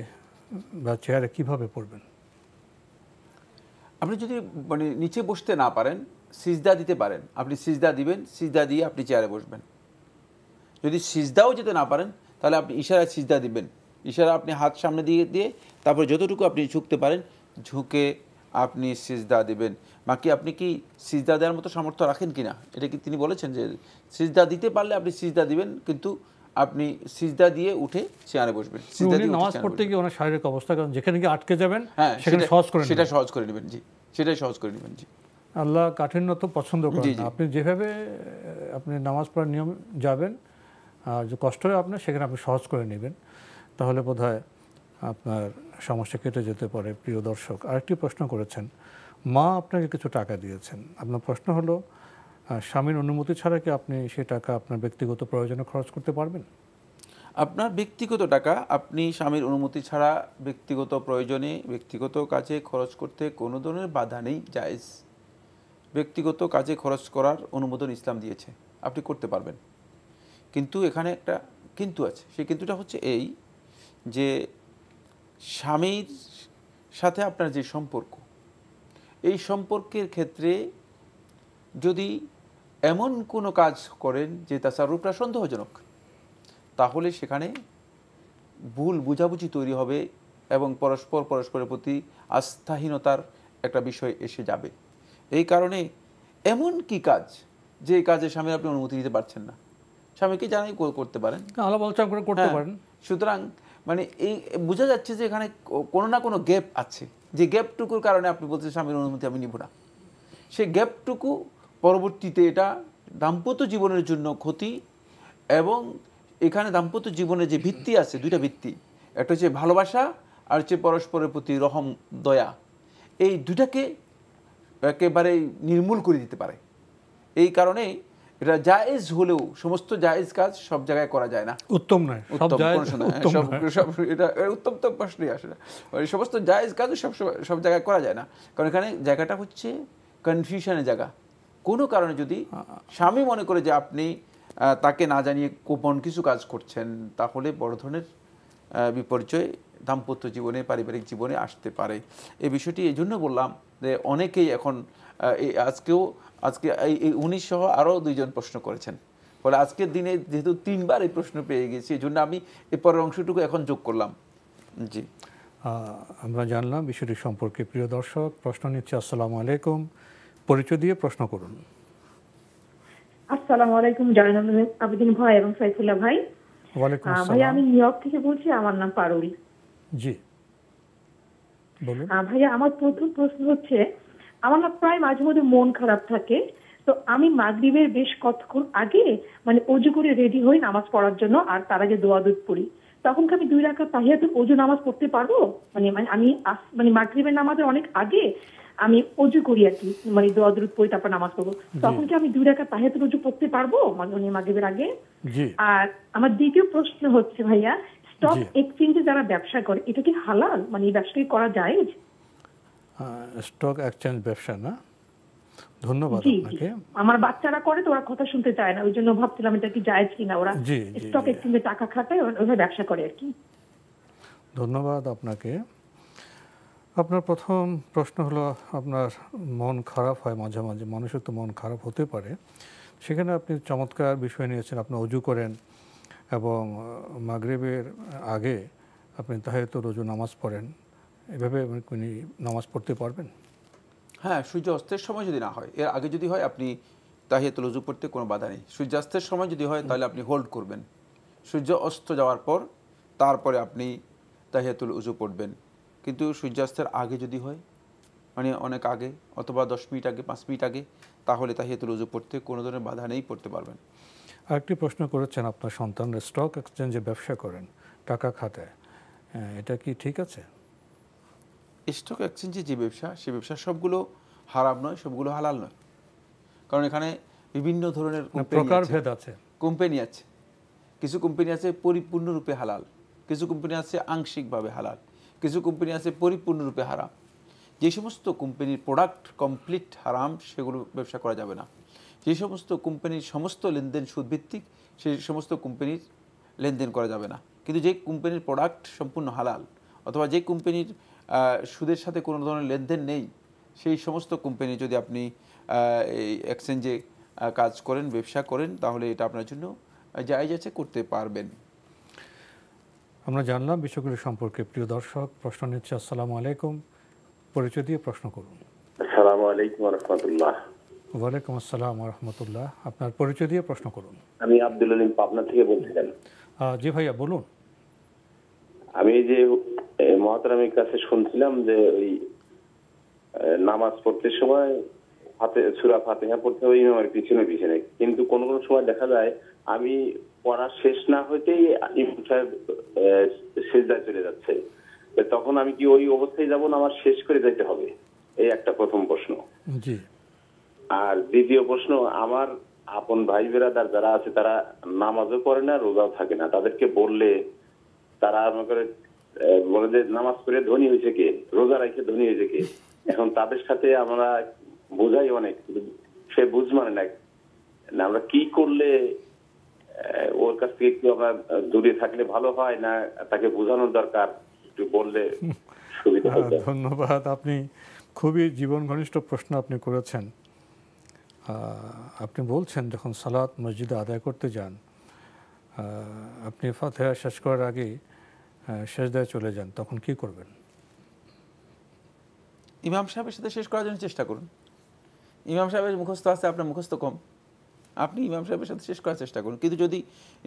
বা চেয়ারে কিভাবে পড়বেন আপনি যদি মানে নিচে বসতে না পারেন সিজদা দিতে পারেন আপনি সিজদা দিবেন সিজদা দিয়ে আপনি চেয়ারে বসবেন যদি সিজদাও যেতে না পারেন তাহলে আপনি ইশারায় সিজদা দিবেন ইশারা আপনি হাত সামনে দিয়ে দিয়ে তারপরে যতটুকু আপনি ঝুঁকতে পারেন ঝুঁকে আপনি সিজদা দিবেন বাকি আপনি কি সিজদা দেওয়ার মতো সামর্থ্য রাখেন কি না এটা কি তিনি বলেছেন যে সিজদা দিতে পারলে আপনি সিজদা দিবেন কিন্তু আপনি সিজদা দিয়ে উঠে চেয়ারে বসবেন সিজদা দিয়ে নামাজ পড়তে গিয়ে ওনার শারীরিক অবস্থা কারণ যেখানে গিয়ে আটকে যাবেন হ্যাঁ সেখানে সহজ করে সেটা সহজ করে নেবেন জি সেটাই সহজ করে নেবেন জি আল্লাহ কাঠিন্য তো পছন্দ করেন আপনি যেভাবে আপনি নামাজ পড়ার নিয়ম যাবেন আর যে কষ্ট হয় আপনার সেখানে আপনি সহজ করে নেবেন তাহলে বোধ আপনার সমস্যা কেটে যেতে পারে প্রিয় দর্শক আরেকটি প্রশ্ন করেছেন মা আপনাকে কিছু টাকা দিয়েছেন আপনার প্রশ্ন হলো স্বামীর অনুমতি ছাড়া কি আপনি সেই টাকা আপনার ব্যক্তিগত প্রয়োজনে খরচ করতে পারবেন আপনার ব্যক্তিগত টাকা আপনি স্বামীর অনুমতি ছাড়া ব্যক্তিগত প্রয়োজনে ব্যক্তিগত কাজে খরচ করতে কোনো ধরনের বাধা নেই জায়জ ব্যক্তিগত কাজে খরচ করার অনুমোদন ইসলাম দিয়েছে আপনি করতে পারবেন কিন্তু এখানে একটা কিন্তু আছে সেই কিন্তুটা হচ্ছে এই যে স্বামীর সাথে আপনার যে সম্পর্ক এই সম্পর্কের ক্ষেত্রে যদি এমন কোনো কাজ করেন যে তাসারুপটা সন্দেহজনক তাহলে সেখানে ভুল বুঝাবুঝি তৈরি হবে এবং পরস্পর পরস্পরের প্রতি আস্থাহীনতার একটা বিষয় এসে যাবে এই কারণে এমন কি কাজ যে কাজে স্বামীর আপনি অনুমতি দিতে পারছেন না স্বামীকে জানাই করতে পারেন করতে হ্যাঁ। পারেন সুতরাং মানে এই বোঝা যাচ্ছে যে এখানে কোনো না কোনো গ্যাপ আছে যে গ্যাপটুকুর কারণে আপনি বলছেন স্বামীর অনুমতি আমি নিব না সেই গ্যাপটুকু পরবর্তীতে এটা দাম্পত্য জীবনের জন্য ক্ষতি এবং এখানে দাম্পত্য জীবনের যে ভিত্তি আছে দুইটা ভিত্তি একটা হচ্ছে ভালোবাসা আর হচ্ছে পরস্পরের প্রতি রহম দয়া এই দুটাকে একেবারে নির্মূল করে দিতে পারে এই কারণেই এটা জায়েজ হলেও সমস্ত জায়েজ কাজ সব জায়গায় করা যায় না উত্তম নয় উত্তম উত্তম তো প্রশ্নই আসে না সমস্ত জায়েজ কাজও সব সব জায়গায় করা যায় না কারণ এখানে জায়গাটা হচ্ছে কনফিউশনের জায়গা কোনো কারণে যদি স্বামী মনে করে যে আপনি তাকে না জানিয়ে কোপন কিছু কাজ করছেন তাহলে বড় ধরনের বিপর্যয় দাম্পত্য জীবনে পারিবারিক জীবনে আসতে পারে এই বিষয়টি এই জন্য বললাম যে অনেকেই এখন এই আজকেও আজকে এই উনিশ সহ আরও দুইজন প্রশ্ন করেছেন ফলে আজকের দিনে যেহেতু তিনবার এই প্রশ্ন পেয়ে গেছি এই জন্য আমি এই পরের অংশটুকু এখন যোগ করলাম জি আমরা জানলাম বিষয়টি সম্পর্কে প্রিয় দর্শক প্রশ্ন নিচ্ছে আসসালামু আলাইকুম পরিচয় দিয়ে প্রশ্ন করুন আসসালামু আলাইকুম জানান আবেদিন ভাই এবং সাইফুল্লাহ ভাই ভাই আমি নিউ ইয়র্ক থেকে বলছি আমার নাম পারুল জি বলুন ভাইয়া আমার প্রথম প্রশ্ন হচ্ছে আমার না প্রায় মাঝে মধ্যে মন খারাপ থাকে তো আমি মাগরিবের বেশ কতক্ষণ আগে মানে অজু করে রেডি হই নামাজ পড়ার জন্য আর তার আগে দোয়া পড়ি তখন কি আমি দুই রাখা তাহিয়াতুল অজু নামাজ পড়তে পারবো মানে মানে আমি মানে মাগরিবের নামাজের অনেক আগে আমি অজু করি আর কি মানে দোয়া পড়ি তারপর নামাজ পড়বো তখন কি আমি দুই রাখা তাহিয়াতুল অজু পড়তে পারবো মানে মাগরিবের আগে আর আমার দ্বিতীয় প্রশ্ন হচ্ছে ভাইয়া স্টক এক্সচেঞ্জে যারা ব্যবসা করে এটা কি হালাল মানে এই ব্যবসা করা যায় স্টক এক্সচেঞ্জ ব্যবসা না ধন্যবাদ আপনাকে আমার বাচ্চারা করে তো ওরা কথা শুনতে চায় না ওই জন্য ভাবছিলাম এটা কি জায়েজ কিনা ওরা স্টক এক্সচেঞ্জে টাকা খাটায় ওরা ব্যবসা করে আর কি ধন্যবাদ আপনাকে আপনার প্রথম প্রশ্ন হলো আপনার মন খারাপ হয় মাঝে মাঝে মানুষের তো মন খারাপ হতে পারে সেখানে আপনি চমৎকার বিষয় নিয়েছেন আপনি অজু করেন এবং মাগরেবের আগে আপনি তো রোজু নামাজ পড়েন এভাবে উনি নামাজ পড়তে পারবেন হ্যাঁ সূর্য অস্তের সময় যদি না হয় এর আগে যদি হয় আপনি তাহিয়াতুল রুজু পড়তে কোনো বাধা নেই সূর্যাস্তের সময় যদি হয় তাহলে আপনি হোল্ড করবেন সূর্য অস্ত যাওয়ার পর তারপরে আপনি তাহিয়াতুল উজু পড়বেন কিন্তু সূর্যাস্তের আগে যদি হয় মানে অনেক আগে অথবা দশ মিনিট আগে পাঁচ মিনিট আগে তাহলে তাহিয়াতুল উজু পড়তে কোনো ধরনের বাধা নেই পড়তে পারবেন আরেকটি প্রশ্ন করেছেন আপনার সন্তানরা স্টক এক্সচেঞ্জে ব্যবসা করেন টাকা খাতায় এটা কি ঠিক আছে স্টক এক্সচেঞ্জে যে ব্যবসা সে ব্যবসা সবগুলো হারাম নয় সবগুলো হালাল নয় কারণ এখানে বিভিন্ন ধরনের মানে প্রকারভেদ আছে কোম্পানি আছে কিছু কোম্পানি আছে পরিপূর্ণরূপে হালাল কিছু কোম্পানি আছে আংশিকভাবে হালাল কিছু কোম্পানি আছে পরিপূর্ণরূপে হারাম যে সমস্ত কোম্পানির প্রোডাক্ট কমপ্লিট হারাম সেগুলো ব্যবসা করা যাবে না যে সমস্ত কোম্পানির সমস্ত লেনদেন সুদভিত্তিক সেই সমস্ত কোম্পানির লেনদেন করা যাবে না কিন্তু যে কোম্পানির প্রোডাক্ট সম্পূর্ণ হালাল অথবা যে কোম্পানির সুদের সাথে কোনো ধরনের লেনদেন নেই সেই সমস্ত কোম্পানি যদি আপনি এই এক্সচেঞ্জে কাজ করেন ব্যবসা করেন তাহলে এটা আপনার জন্য যাই আছে করতে পারবেন আমরা জানলাম বিষয়গুলি সম্পর্কে প্রিয় দর্শক প্রশ্ন নিচ্ছে আসসালামু আলাইকুম পরিচয় দিয়ে প্রশ্ন করুন আলাইকুম রহমতুল্লাহ ওয়ালাইকুম আসসালাম রহমতুল্লাহ আপনার পরিচয় দিয়ে প্রশ্ন করুন আমি আব্দুল আলিম পাবনা থেকে বলছিলাম জি ভাইয়া বলুন আমি যে কাছে শুনছিলাম যে ওই নামাজ পড়তে সময় হাতে সুরা ফাতেহা পড়তে হবে ইমামের পিছনে পিছনে কিন্তু কোন কোন সময় দেখা যায় আমি পড়া শেষ না হইতেই ইমাম সাহেব সেজদায় চলে যাচ্ছে তখন আমি কি ওই অবস্থায় যাব না আমার শেষ করে যেতে হবে এই একটা প্রথম প্রশ্ন আর দ্বিতীয় প্রশ্ন আমার আপন ভাই বেরাদার যারা আছে তারা নামাজও করে না রোজাও থাকে না তাদেরকে বললে তারা আমাকে বলে যে নামাজ পড়ে ধনী হয়েছে কে রোজা রেখে ধনী হয়েছে কে এখন তাদের সাথে আমরা বোঝাই অনেক সে বুঝ মানে না আমরা কি করলে ওর কাছ থেকে একটু আমরা দূরে থাকলে ভালো হয় না তাকে বোঝানোর দরকার একটু বললে সুবিধা ধন্যবাদ আপনি খুবই জীবন ঘনিষ্ঠ প্রশ্ন আপনি করেছেন আপনি বলছেন যখন সালাত মসজিদে আদায় করতে যান আপনি ফাতেহা শেষ করার আগে দেয় চলে যান তখন কি করবেন ইমাম সাহেবের সাথে শেষ করার জন্য চেষ্টা করুন ইমাম সাহেবের মুখস্থ আছে আপনার মুখস্থ কম আপনি ইমাম সাহেবের সাথে শেষ করার চেষ্টা করুন কিন্তু যদি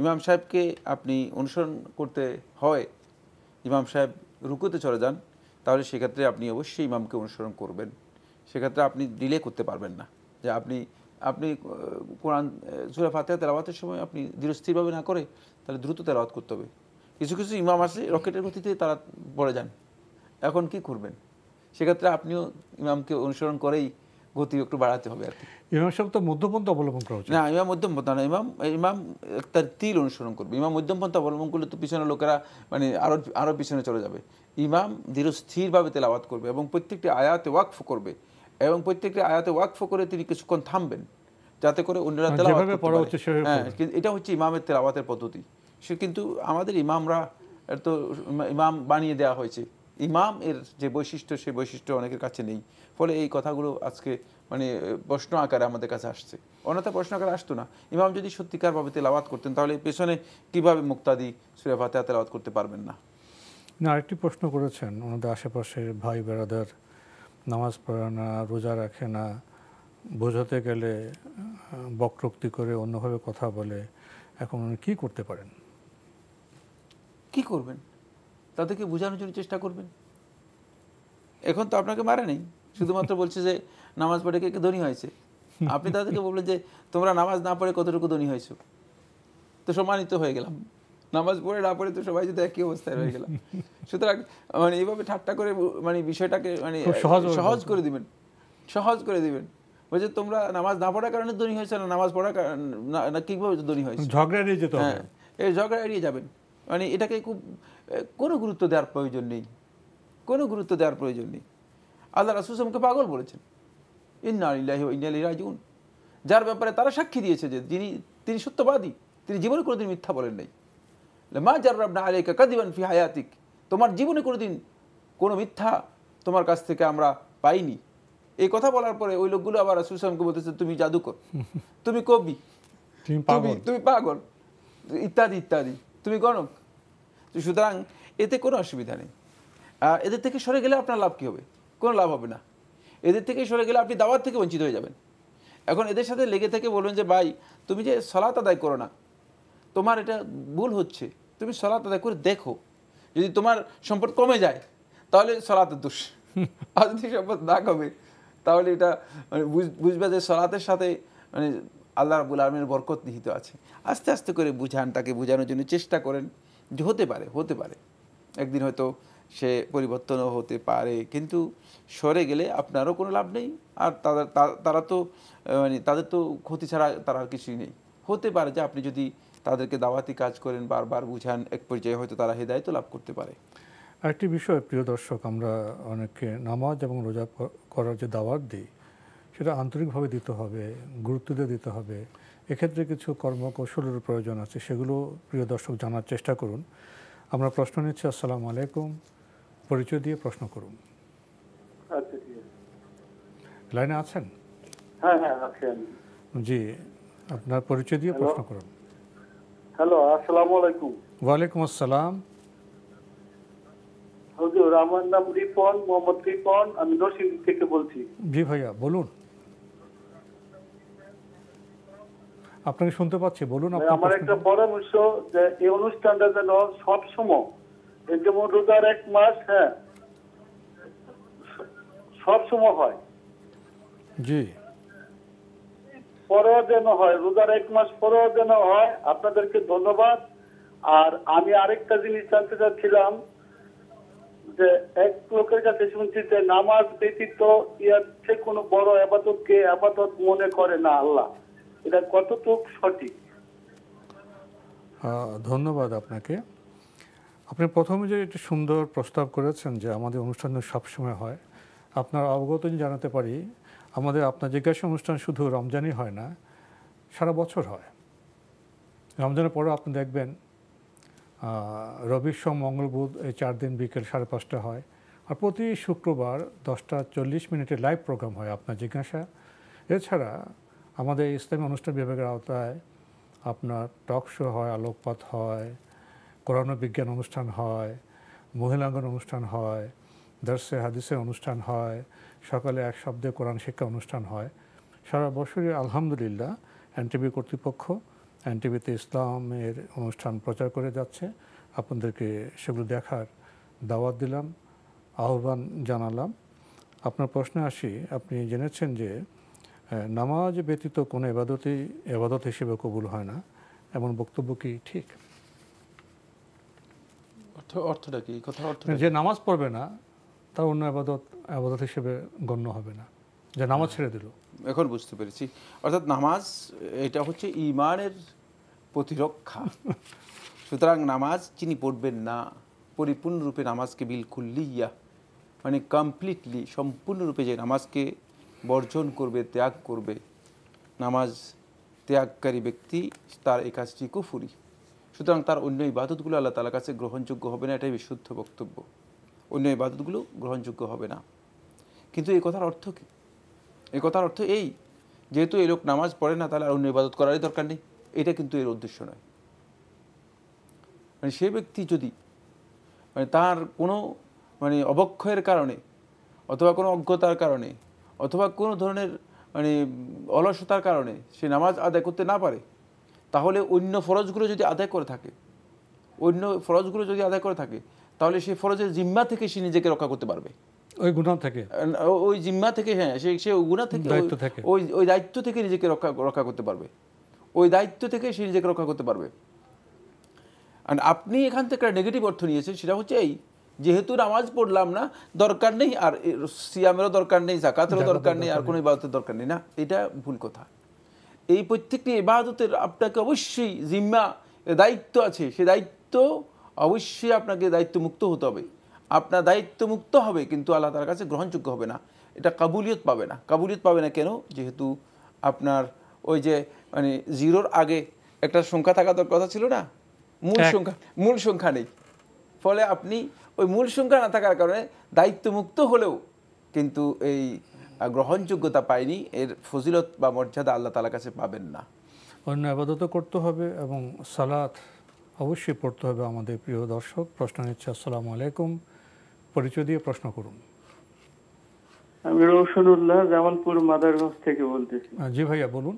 ইমাম সাহেবকে আপনি অনুসরণ করতে হয় ইমাম সাহেব রুকুতে চলে যান তাহলে সেক্ষেত্রে আপনি অবশ্যই ইমামকে অনুসরণ করবেন সেক্ষেত্রে আপনি ডিলে করতে পারবেন না যে আপনি আপনি কোরআন সুরা ফাতে তেলাওয়াতের সময় আপনি দৃঢ়স্থিরভাবে না করে তাহলে দ্রুত তেলাওয়াত করতে হবে কিছু কিছু ইমাম আছে রকেটের গতিতে তারা পড়ে যান এখন কি করবেন সেক্ষেত্রে আপনিও ইমামকে অনুসরণ করেই গতি একটু বাড়াতে হবে আর কি ইমাম সব তো মধ্যপন্থা অবলম্বন করা উচিত না ইমাম মধ্যমপন্থা না ইমাম ইমাম তার তিল অনুসরণ করবে ইমাম মধ্যমপন্থ অবলম্বন করলে তো পিছনে লোকেরা মানে আরও আরও পিছনে চলে যাবে ইমাম দৃঢ়স্থিরভাবে তেলাওয়াত করবে এবং প্রত্যেকটি আয়াতে ওয়াকফ করবে এবং প্রত্যেকটি আয়াতে ওয়াকফ করে তিনি কিছুক্ষণ থামবেন যাতে করে অন্যরা মানে তেলাওয়াত হ্যাঁ এটা হচ্ছে ইমামের তেলাওয়াতের পদ্ধতি সে কিন্তু আমাদের ইমামরা তো ইমাম বানিয়ে দেওয়া হয়েছে ইমাম এর যে বৈশিষ্ট্য সেই বৈশিষ্ট্য অনেকের কাছে নেই ফলে এই কথাগুলো আজকে মানে প্রশ্ন আকারে আমাদের কাছে আসছে অন্যথা প্রশ্ন আকারে আসতো না ইমাম যদি সত্যিকারভাবে তেলাওয়াত করতেন তাহলে পেছনে কিভাবে মুক্তাদি সুরে ভাতে তেলাওয়াত করতে পারবেন না না আরেকটি প্রশ্ন করেছেন ওনাদের আশেপাশের ভাই বেড়াদার নামাজ পড়ে না রোজা রাখে না বোঝাতে গেলে বক্রোক্তি করে অন্যভাবে কথা বলে এখন উনি কী করতে পারেন কি করবেন তাদেরকে বোঝানোর জন্য চেষ্টা করবেন এখন তো আপনাকে মারে নেই শুধুমাত্র বলছে যে নামাজ পড়ে কে ধনী হয়েছে আপনি তাদেরকে বললেন যে তোমরা নামাজ না পড়ে কতটুকু ধনী হয়েছ তো সম্মানিত হয়ে গেলাম নামাজ পড়ে না পড়ে তো সবাই যদি একই অবস্থায় রয়ে গেলাম সুতরাং মানে এইভাবে ঠাট্টা করে মানে বিষয়টাকে মানে সহজ করে দিবেন সহজ করে দিবেন বলছে তোমরা নামাজ না পড়ার কারণে ধনী হয়েছে না নামাজ পড়ার না কিভাবে ধনী হয়েছে ঝগড়া এড়িয়ে যেতে হ্যাঁ এই ঝগড়া এড়িয়ে যাবেন মানে এটাকে খুব কোনো গুরুত্ব দেওয়ার প্রয়োজন নেই কোনো গুরুত্ব দেওয়ার প্রয়োজন নেই আল্লাহ রাসুসমকে পাগল বলেছেন ইন্না আলিল্লাহ ইন্নালি রাজুন যার ব্যাপারে তারা সাক্ষী দিয়েছে যে যিনি তিনি সত্যবাদী তিনি জীবনে কোনোদিন মিথ্যা বলেন নাই মা যার জার রাবনা আলিকা কাদিবান ফি হায়াতিক তোমার জীবনে কোনো দিন কোনো মিথ্যা তোমার কাছ থেকে আমরা পাইনি এই কথা বলার পরে ওই লোকগুলো আবার সুসামকে বলতেছে তুমি জাদুকর তুমি কবি তুমি পাগল ইত্যাদি ইত্যাদি তুমি গণক সুতরাং এতে কোনো অসুবিধা নেই এদের থেকে সরে গেলে আপনার লাভ কী হবে কোনো লাভ হবে না এদের থেকে সরে গেলে আপনি দাওয়াত থেকে বঞ্চিত হয়ে যাবেন এখন এদের সাথে লেগে থেকে বলবেন যে ভাই তুমি যে সলাত আদায় করো না তোমার এটা ভুল হচ্ছে তুমি সলাত আদায় করে দেখো যদি তোমার সম্পদ কমে যায় তাহলে সলাতে দোষ আর যদি সম্পদ না কমে তাহলে এটা মানে বুঝবে যে সলাতের সাথে মানে আল্লাহ রাবুল আলমের বরকত নিহিত আছে আস্তে আস্তে করে বুঝান তাকে বোঝানোর জন্য চেষ্টা করেন যে হতে পারে হতে পারে একদিন হয়তো সে পরিবর্তনও হতে পারে কিন্তু সরে গেলে আপনারও কোনো লাভ নেই আর তাদের তারা তো মানে তাদের তো ক্ষতি ছাড়া তারা আর কিছুই নেই হতে পারে যে আপনি যদি তাদেরকে দাওয়াতি কাজ করেন বারবার বুঝান এক পর্যায়ে হয়তো তারা হেদায়ত লাভ করতে পারে আরেকটি বিষয় প্রিয় দর্শক আমরা অনেককে নামাজ এবং রোজা করার যে দাওয়াত দিই সেটা আন্তরিকভাবে দিতে হবে গুরুত্ব দিয়ে দিতে হবে এক্ষেত্রে কিছু কর্মকৌশলের প্রয়োজন আছে সেগুলো প্রিয় দর্শক জানার চেষ্টা করুন আমরা প্রশ্ন নিচ্ছি আসসালামু আলাইকুম পরিচয় দিয়ে প্রশ্ন করুন আচ্ছা, লাইনে আছেন হ্যাঁ হ্যাঁ আছেন জি আপনার পরিচয় দিয়ে প্রশ্ন করুন হ্যালো আলাইকুম ওয়ালাইকুম আসসালাম হুজুর আমার নাম রিপন মোহাম্মদ রিপন আমি নরসিংদী থেকে বলছি জি ভাইয়া বলুন আপনাকে শুনতে পাচ্ছি বলুন আমার একটা পরামর্শ যে এই অনুষ্ঠানটা যেন সব সময় যেমন রোজার এক মাস হ্যাঁ সব সময় হয় জি পরেও যেন হয় রোজার এক মাস পরেও যেন হয় আপনাদেরকে ধন্যবাদ আর আমি আরেকটা জিনিস জানতে চাচ্ছিলাম যে এক লোকের কাছে শুনছি যে নামাজ ব্যতীত ইয়ার যে কোনো বড় আপাততকে আপাতত মনে করে না আল্লাহ এটা কতটুক সঠিক ধন্যবাদ আপনাকে আপনি প্রথমে যে একটি সুন্দর প্রস্তাব করেছেন যে আমাদের অনুষ্ঠানে সবসময় হয় আপনার অবগত জানাতে পারি আমাদের আপনার জিজ্ঞাসা অনুষ্ঠান শুধু রমজানই হয় না সারা বছর হয় রমজানের পরেও আপনি দেখবেন রবি সোম মঙ্গল বুধ এই চার দিন বিকেল সাড়ে পাঁচটা হয় আর প্রতি শুক্রবার দশটা চল্লিশ মিনিটে লাইভ প্রোগ্রাম হয় আপনার জিজ্ঞাসা এছাড়া আমাদের ইসলামী অনুষ্ঠান বিভাগের আওতায় আপনার টক শো হয় আলোকপাত হয় কোরআন বিজ্ঞান অনুষ্ঠান হয় মহিলাঙ্গন অনুষ্ঠান হয় দর্শে হাদিসের অনুষ্ঠান হয় সকালে এক শব্দে কোরআন শিক্ষা অনুষ্ঠান হয় সারা বছরই আলহামদুলিল্লাহ এনটিভি কর্তৃপক্ষ এনটিভিতে ইসলামের অনুষ্ঠান প্রচার করে যাচ্ছে আপনাদেরকে সেগুলো দেখার দাওয়াত দিলাম আহ্বান জানালাম আপনার প্রশ্নে আসি আপনি জেনেছেন যে নামাজ ব্যতীত কোনো এবাদতই এবাদত হিসেবে কবুল হয় না এমন বক্তব্য কি ঠিক অর্থটা কি কথা অর্থ যে নামাজ পড়বে না তার অন্য আবাদত আবাদত হিসেবে গণ্য হবে না যে নামাজ হ্যাঁ। ছেড়ে দিল এখন বুঝতে পেরেছি অর্থাৎ নামাজ এটা হচ্ছে ইমানের প্রতিরক্ষা সুতরাং নামাজ যিনি পড়বেন না পরিপূর্ণরূপে নামাজকে বিলকুল্লি ইয়া মানে কমপ্লিটলি সম্পূর্ণরূপে যে নামাজকে বর্জন করবে ত্যাগ করবে নামাজ ত্যাগকারী ব্যক্তি তার এই কাজটি কুফুরি সুতরাং তার অন্য ইবাদতগুলো আল্লাহ তালার কাছে গ্রহণযোগ্য হবে না এটাই বিশুদ্ধ বক্তব্য অন্য ইবাদতগুলো গ্রহণযোগ্য হবে না কিন্তু এই কথার অর্থ কী এই কথার অর্থ এই যেহেতু এই লোক নামাজ পড়ে না তাহলে আর অন্য ইবাদত করারই দরকার নেই এটা কিন্তু এর উদ্দেশ্য নয় মানে সে ব্যক্তি যদি মানে তার কোনো মানে অবক্ষয়ের কারণে অথবা কোনো অজ্ঞতার কারণে অথবা কোনো ধরনের মানে অলসতার কারণে সে নামাজ আদায় করতে না পারে তাহলে অন্য ফরজগুলো যদি আদায় করে থাকে অন্য ফরজগুলো যদি আদায় করে থাকে তাহলে সেই ফরজের জিম্মা থেকে সে নিজেকে রক্ষা করতে পারবে ওই গুণা থেকে ওই জিম্মা থেকে হ্যাঁ সে সে গুণা থেকে ওই ওই দায়িত্ব থেকে নিজেকে রক্ষা রক্ষা করতে পারবে ওই দায়িত্ব থেকে সে নিজেকে রক্ষা করতে পারবে আপনি এখান থেকে একটা নেগেটিভ অর্থ নিয়েছেন সেটা হচ্ছে এই যেহেতু নামাজ পড়লাম না দরকার নেই আর সিয়ামেরও দরকার নেই জাকাতেরও দরকার নেই আর কোনো ইবাদতের দরকার নেই না এটা ভুল কথা এই প্রত্যেকটি ইবাদতের আপনাকে অবশ্যই জিম্মা দায়িত্ব আছে সে দায়িত্ব অবশ্যই আপনাকে দায়িত্বমুক্ত হতে হবে আপনার দায়িত্বমুক্ত হবে কিন্তু আল্লাহ তার কাছে গ্রহণযোগ্য হবে না এটা কাবুলিয়ত পাবে না কাবুলিয়ত পাবে না কেন যেহেতু আপনার ওই যে মানে জিরোর আগে একটা সংখ্যা থাকা তোর কথা ছিল না মূল সংখ্যা মূল সংখ্যা নেই ফলে আপনি ওই মূল সংখ্যা না থাকার কারণে দায়িত্বমুক্ত হলেও কিন্তু এই গ্রহণযোগ্যতা পায়নি এর ফজিলত বা মর্যাদা আল্লাহ তালা কাছে পাবেন না অন্য আবাদত করতে হবে এবং সালাত অবশ্যই পড়তে হবে আমাদের প্রিয় দর্শক প্রশ্ন নিচ্ছে আসসালাম আলাইকুম পরিচয় দিয়ে প্রশ্ন করুন আমি রৌশনুল্লাহ জামালপুর মাদারগঞ্জ থেকে বলতেছি জি ভাইয়া বলুন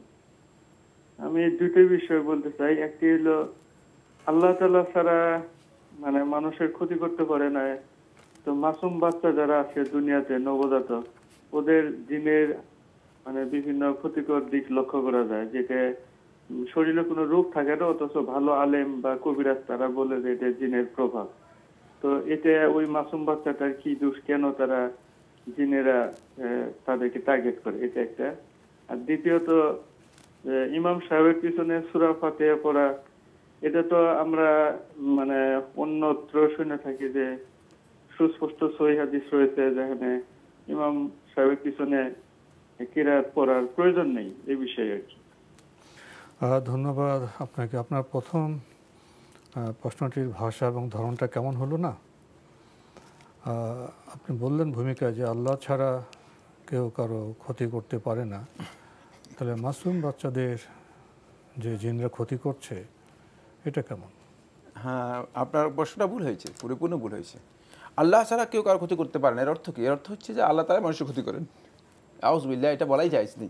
আমি দুটো বিষয় বলতে চাই একটি হলো আল্লাহ তালা ছাড়া মানে মানুষের ক্ষতি করতে পারে না তো মাসুম বাচ্চা যারা আছে দুনিয়াতে নবজাতক ওদের দিনের মানে বিভিন্ন ক্ষতিকর দিক লক্ষ্য করা যায় যেটা শরীরে কোনো রোগ থাকে না অথচ ভালো আলেম বা কবিরাজ তারা বলে যে এটা জিনের প্রভাব তো এটা ওই মাসুম বাচ্চাটার কি দোষ কেন তারা জিনেরা তাদেরকে টার্গেট করে এটা একটা আর দ্বিতীয়ত ইমাম সাহেবের পিছনে সুরা ফাতে পড়া এটা তো আমরা মানে অন্যত্র শুনে থাকি যে সুস্পষ্ট সহি হাদিস রয়েছে যেখানে ইমাম সাহেবের পিছনে কিরাত পড়ার প্রয়োজন নেই এ বিষয়ে আর কি ধন্যবাদ আপনাকে আপনার প্রথম প্রশ্নটির ভাষা এবং ধরনটা কেমন হলো না আপনি বললেন ভূমিকা যে আল্লাহ ছাড়া কেউ কারো ক্ষতি করতে পারে না তাহলে মাসুম বাচ্চাদের যে জিনরা ক্ষতি করছে এটা কেমন হ্যাঁ আপনার প্রশ্নটা ভুল হয়েছে পরিপূর্ণ ভুল হয়েছে আল্লাহ ছাড়া কেউ কারো ক্ষতি করতে পারে না এর অর্থ কী এর অর্থ হচ্ছে যে আল্লাহ তারা মানুষের ক্ষতি করেন আউজবিল্লা এটা বলাই যায়নি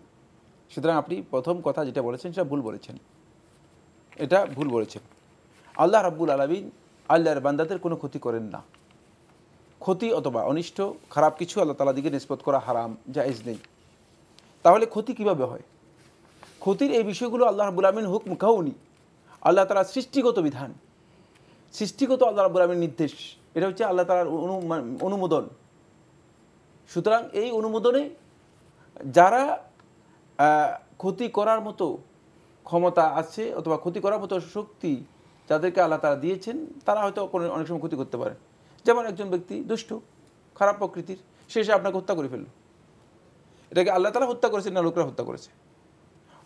সুতরাং আপনি প্রথম কথা যেটা বলেছেন সেটা ভুল বলেছেন এটা ভুল বলেছেন আল্লাহ রাব্বুল আলমিন আল্লাহর বান্দাদের কোনো ক্ষতি করেন না ক্ষতি অথবা অনিষ্ট খারাপ কিছু আল্লাহ তালা দিকে নিষ্পত করা হারাম জায়েজ নেই তাহলে ক্ষতি কিভাবে হয় ক্ষতির এই বিষয়গুলো আল্লাহ রাবুল আলমিন হুক মুখাউনি আল্লাহ তালার সৃষ্টিগত বিধান সৃষ্টিগত আল্লাহ রাবুল আলমীর নির্দেশ এটা হচ্ছে আল্লাহ তালার অনুমোদন সুতরাং এই অনুমোদনে যারা ক্ষতি করার মতো ক্ষমতা আছে অথবা ক্ষতি করার মতো শক্তি যাদেরকে আল্লাহ তারা দিয়েছেন তারা হয়তো অনেক সময় ক্ষতি করতে পারে যেমন একজন ব্যক্তি দুষ্ট খারাপ প্রকৃতির শেষে আপনাকে হত্যা করে ফেলল এটাকে আল্লাহ তারা হত্যা করেছে না লোকরা হত্যা করেছে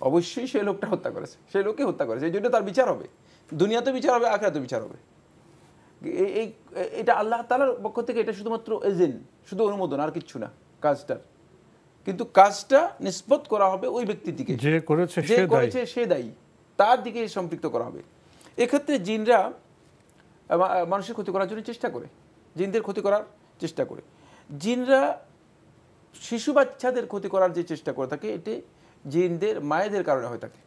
অবশ্যই সেই লোকটা হত্যা করেছে সেই লোককে হত্যা করেছে এই জন্য তার বিচার হবে দুনিয়াতে বিচার হবে আখরাতে বিচার হবে এই এটা আল্লাহ তালার পক্ষ থেকে এটা শুধুমাত্র এজেন্ট শুধু অনুমোদন আর কিচ্ছু না কাজটার কিন্তু কাজটা নিষ্পত করা হবে ওই ব্যক্তি দিকে যে করেছে যে করেছে সে দায়ী তার দিকে সম্পৃক্ত করা হবে এক্ষেত্রে জিনরা মানুষের ক্ষতি করার জন্য চেষ্টা করে জিনদের ক্ষতি করার চেষ্টা করে জিনরা শিশু বাচ্চাদের ক্ষতি করার যে চেষ্টা করে থাকে এটি জিনদের মায়েদের কারণে হয়ে থাকে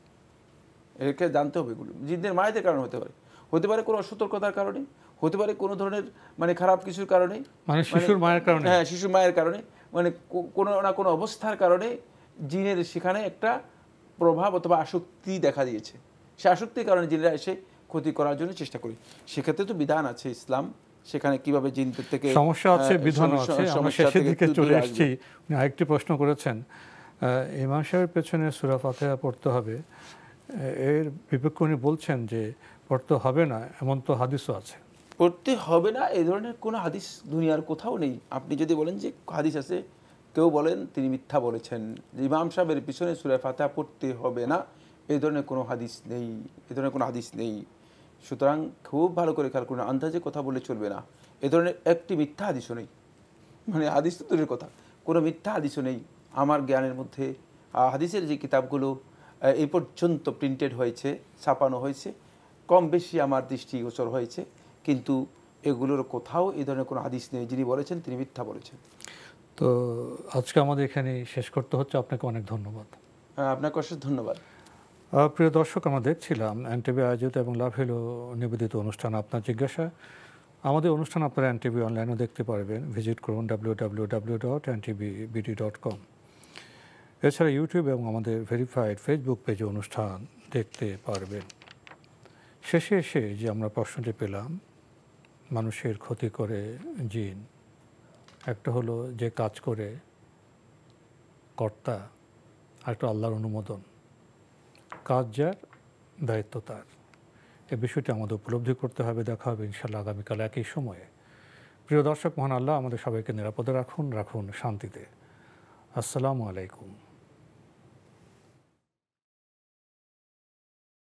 একে জানতে হবে এগুলো জিনদের মায়েদের কারণে হতে পারে হতে পারে কোনো অসতর্কতার কারণে হতে পারে কোনো ধরনের মানে খারাপ কিছুর কারণে মানে, মানে শিশুর মায়ের কারণে হ্যাঁ শিশুর মায়ের কারণে মানে কোনো না কোনো অবস্থার কারণে জিনের সেখানে একটা প্রভাব অথবা আসক্তি দেখা দিয়েছে সে আসক্তির কারণে জিনেরা এসে ক্ষতি করার জন্য চেষ্টা করি সেক্ষেত্রে তো বিধান আছে ইসলাম সেখানে কিভাবে জিনদের থেকে সমস্যা আছে বিধান আছে শেষের দিকে চলে আসছি উনি আরেকটি প্রশ্ন করেছেন ইমাম সাহেবের পেছনে সুরা ফাতেহা পড়তে হবে এর বিপক্ষে উনি বলছেন যে পড়তে হবে না এমন তো হাদিসও আছে পড়তে হবে না এই ধরনের কোনো হাদিস দুনিয়ার কোথাও নেই আপনি যদি বলেন যে হাদিস আছে কেউ বলেন তিনি মিথ্যা বলেছেন যে ইমাম সাহেবের পিছনে সুরে ফাতা পড়তে হবে না এ ধরনের কোনো হাদিস নেই এ ধরনের কোনো হাদিস নেই সুতরাং খুব ভালো করে খেয়াল করুন আন্দাজে কথা বলে চলবে না এ ধরনের একটি মিথ্যা হাদিসও নেই মানে হাদিস তো দূরের কথা কোনো মিথ্যা হাদিসও নেই আমার জ্ঞানের মধ্যে হাদিসের যে কিতাবগুলো এ পর্যন্ত প্রিন্টেড হয়েছে ছাপানো হয়েছে কম বেশি আমার দৃষ্টিগোচর হয়েছে কিন্তু এগুলোর কোথাও এই ধরনের কোনো আদিস নেই যিনি বলেছেন তিনি মিথ্যা বলেছেন তো আজকে আমাদের এখানে শেষ করতে হচ্ছে আপনাকে অনেক ধন্যবাদ আপনাকে অশেষ ধন্যবাদ প্রিয় দর্শক আমরা দেখছিলাম অ্যান্টিভি আয়োজিত এবং লাভ হেলো নিবেদিত অনুষ্ঠান আপনার জিজ্ঞাসা আমাদের অনুষ্ঠান আপনারা অ্যান্টিভি অনলাইনেও দেখতে পারবেন ভিজিট করুন W W W dot BD dot com এছাড়া ইউটিউব এবং আমাদের ভেরিফাইড ফেসবুক পেজে অনুষ্ঠান দেখতে পারবেন শেষে এসে যে আমরা প্রশ্নটি পেলাম মানুষের ক্ষতি করে জিন একটা হলো যে কাজ করে কর্তা আরেকটা আল্লাহর অনুমোদন কাজ যার দায়িত্ব তার এ বিষয়টি আমাদের উপলব্ধি করতে হবে দেখা হবে ইনশাল্লাহ আগামীকাল একই সময়ে প্রিয় দর্শক মহান আল্লাহ আমাদের সবাইকে নিরাপদে রাখুন রাখুন শান্তিতে আসসালামু আলাইকুম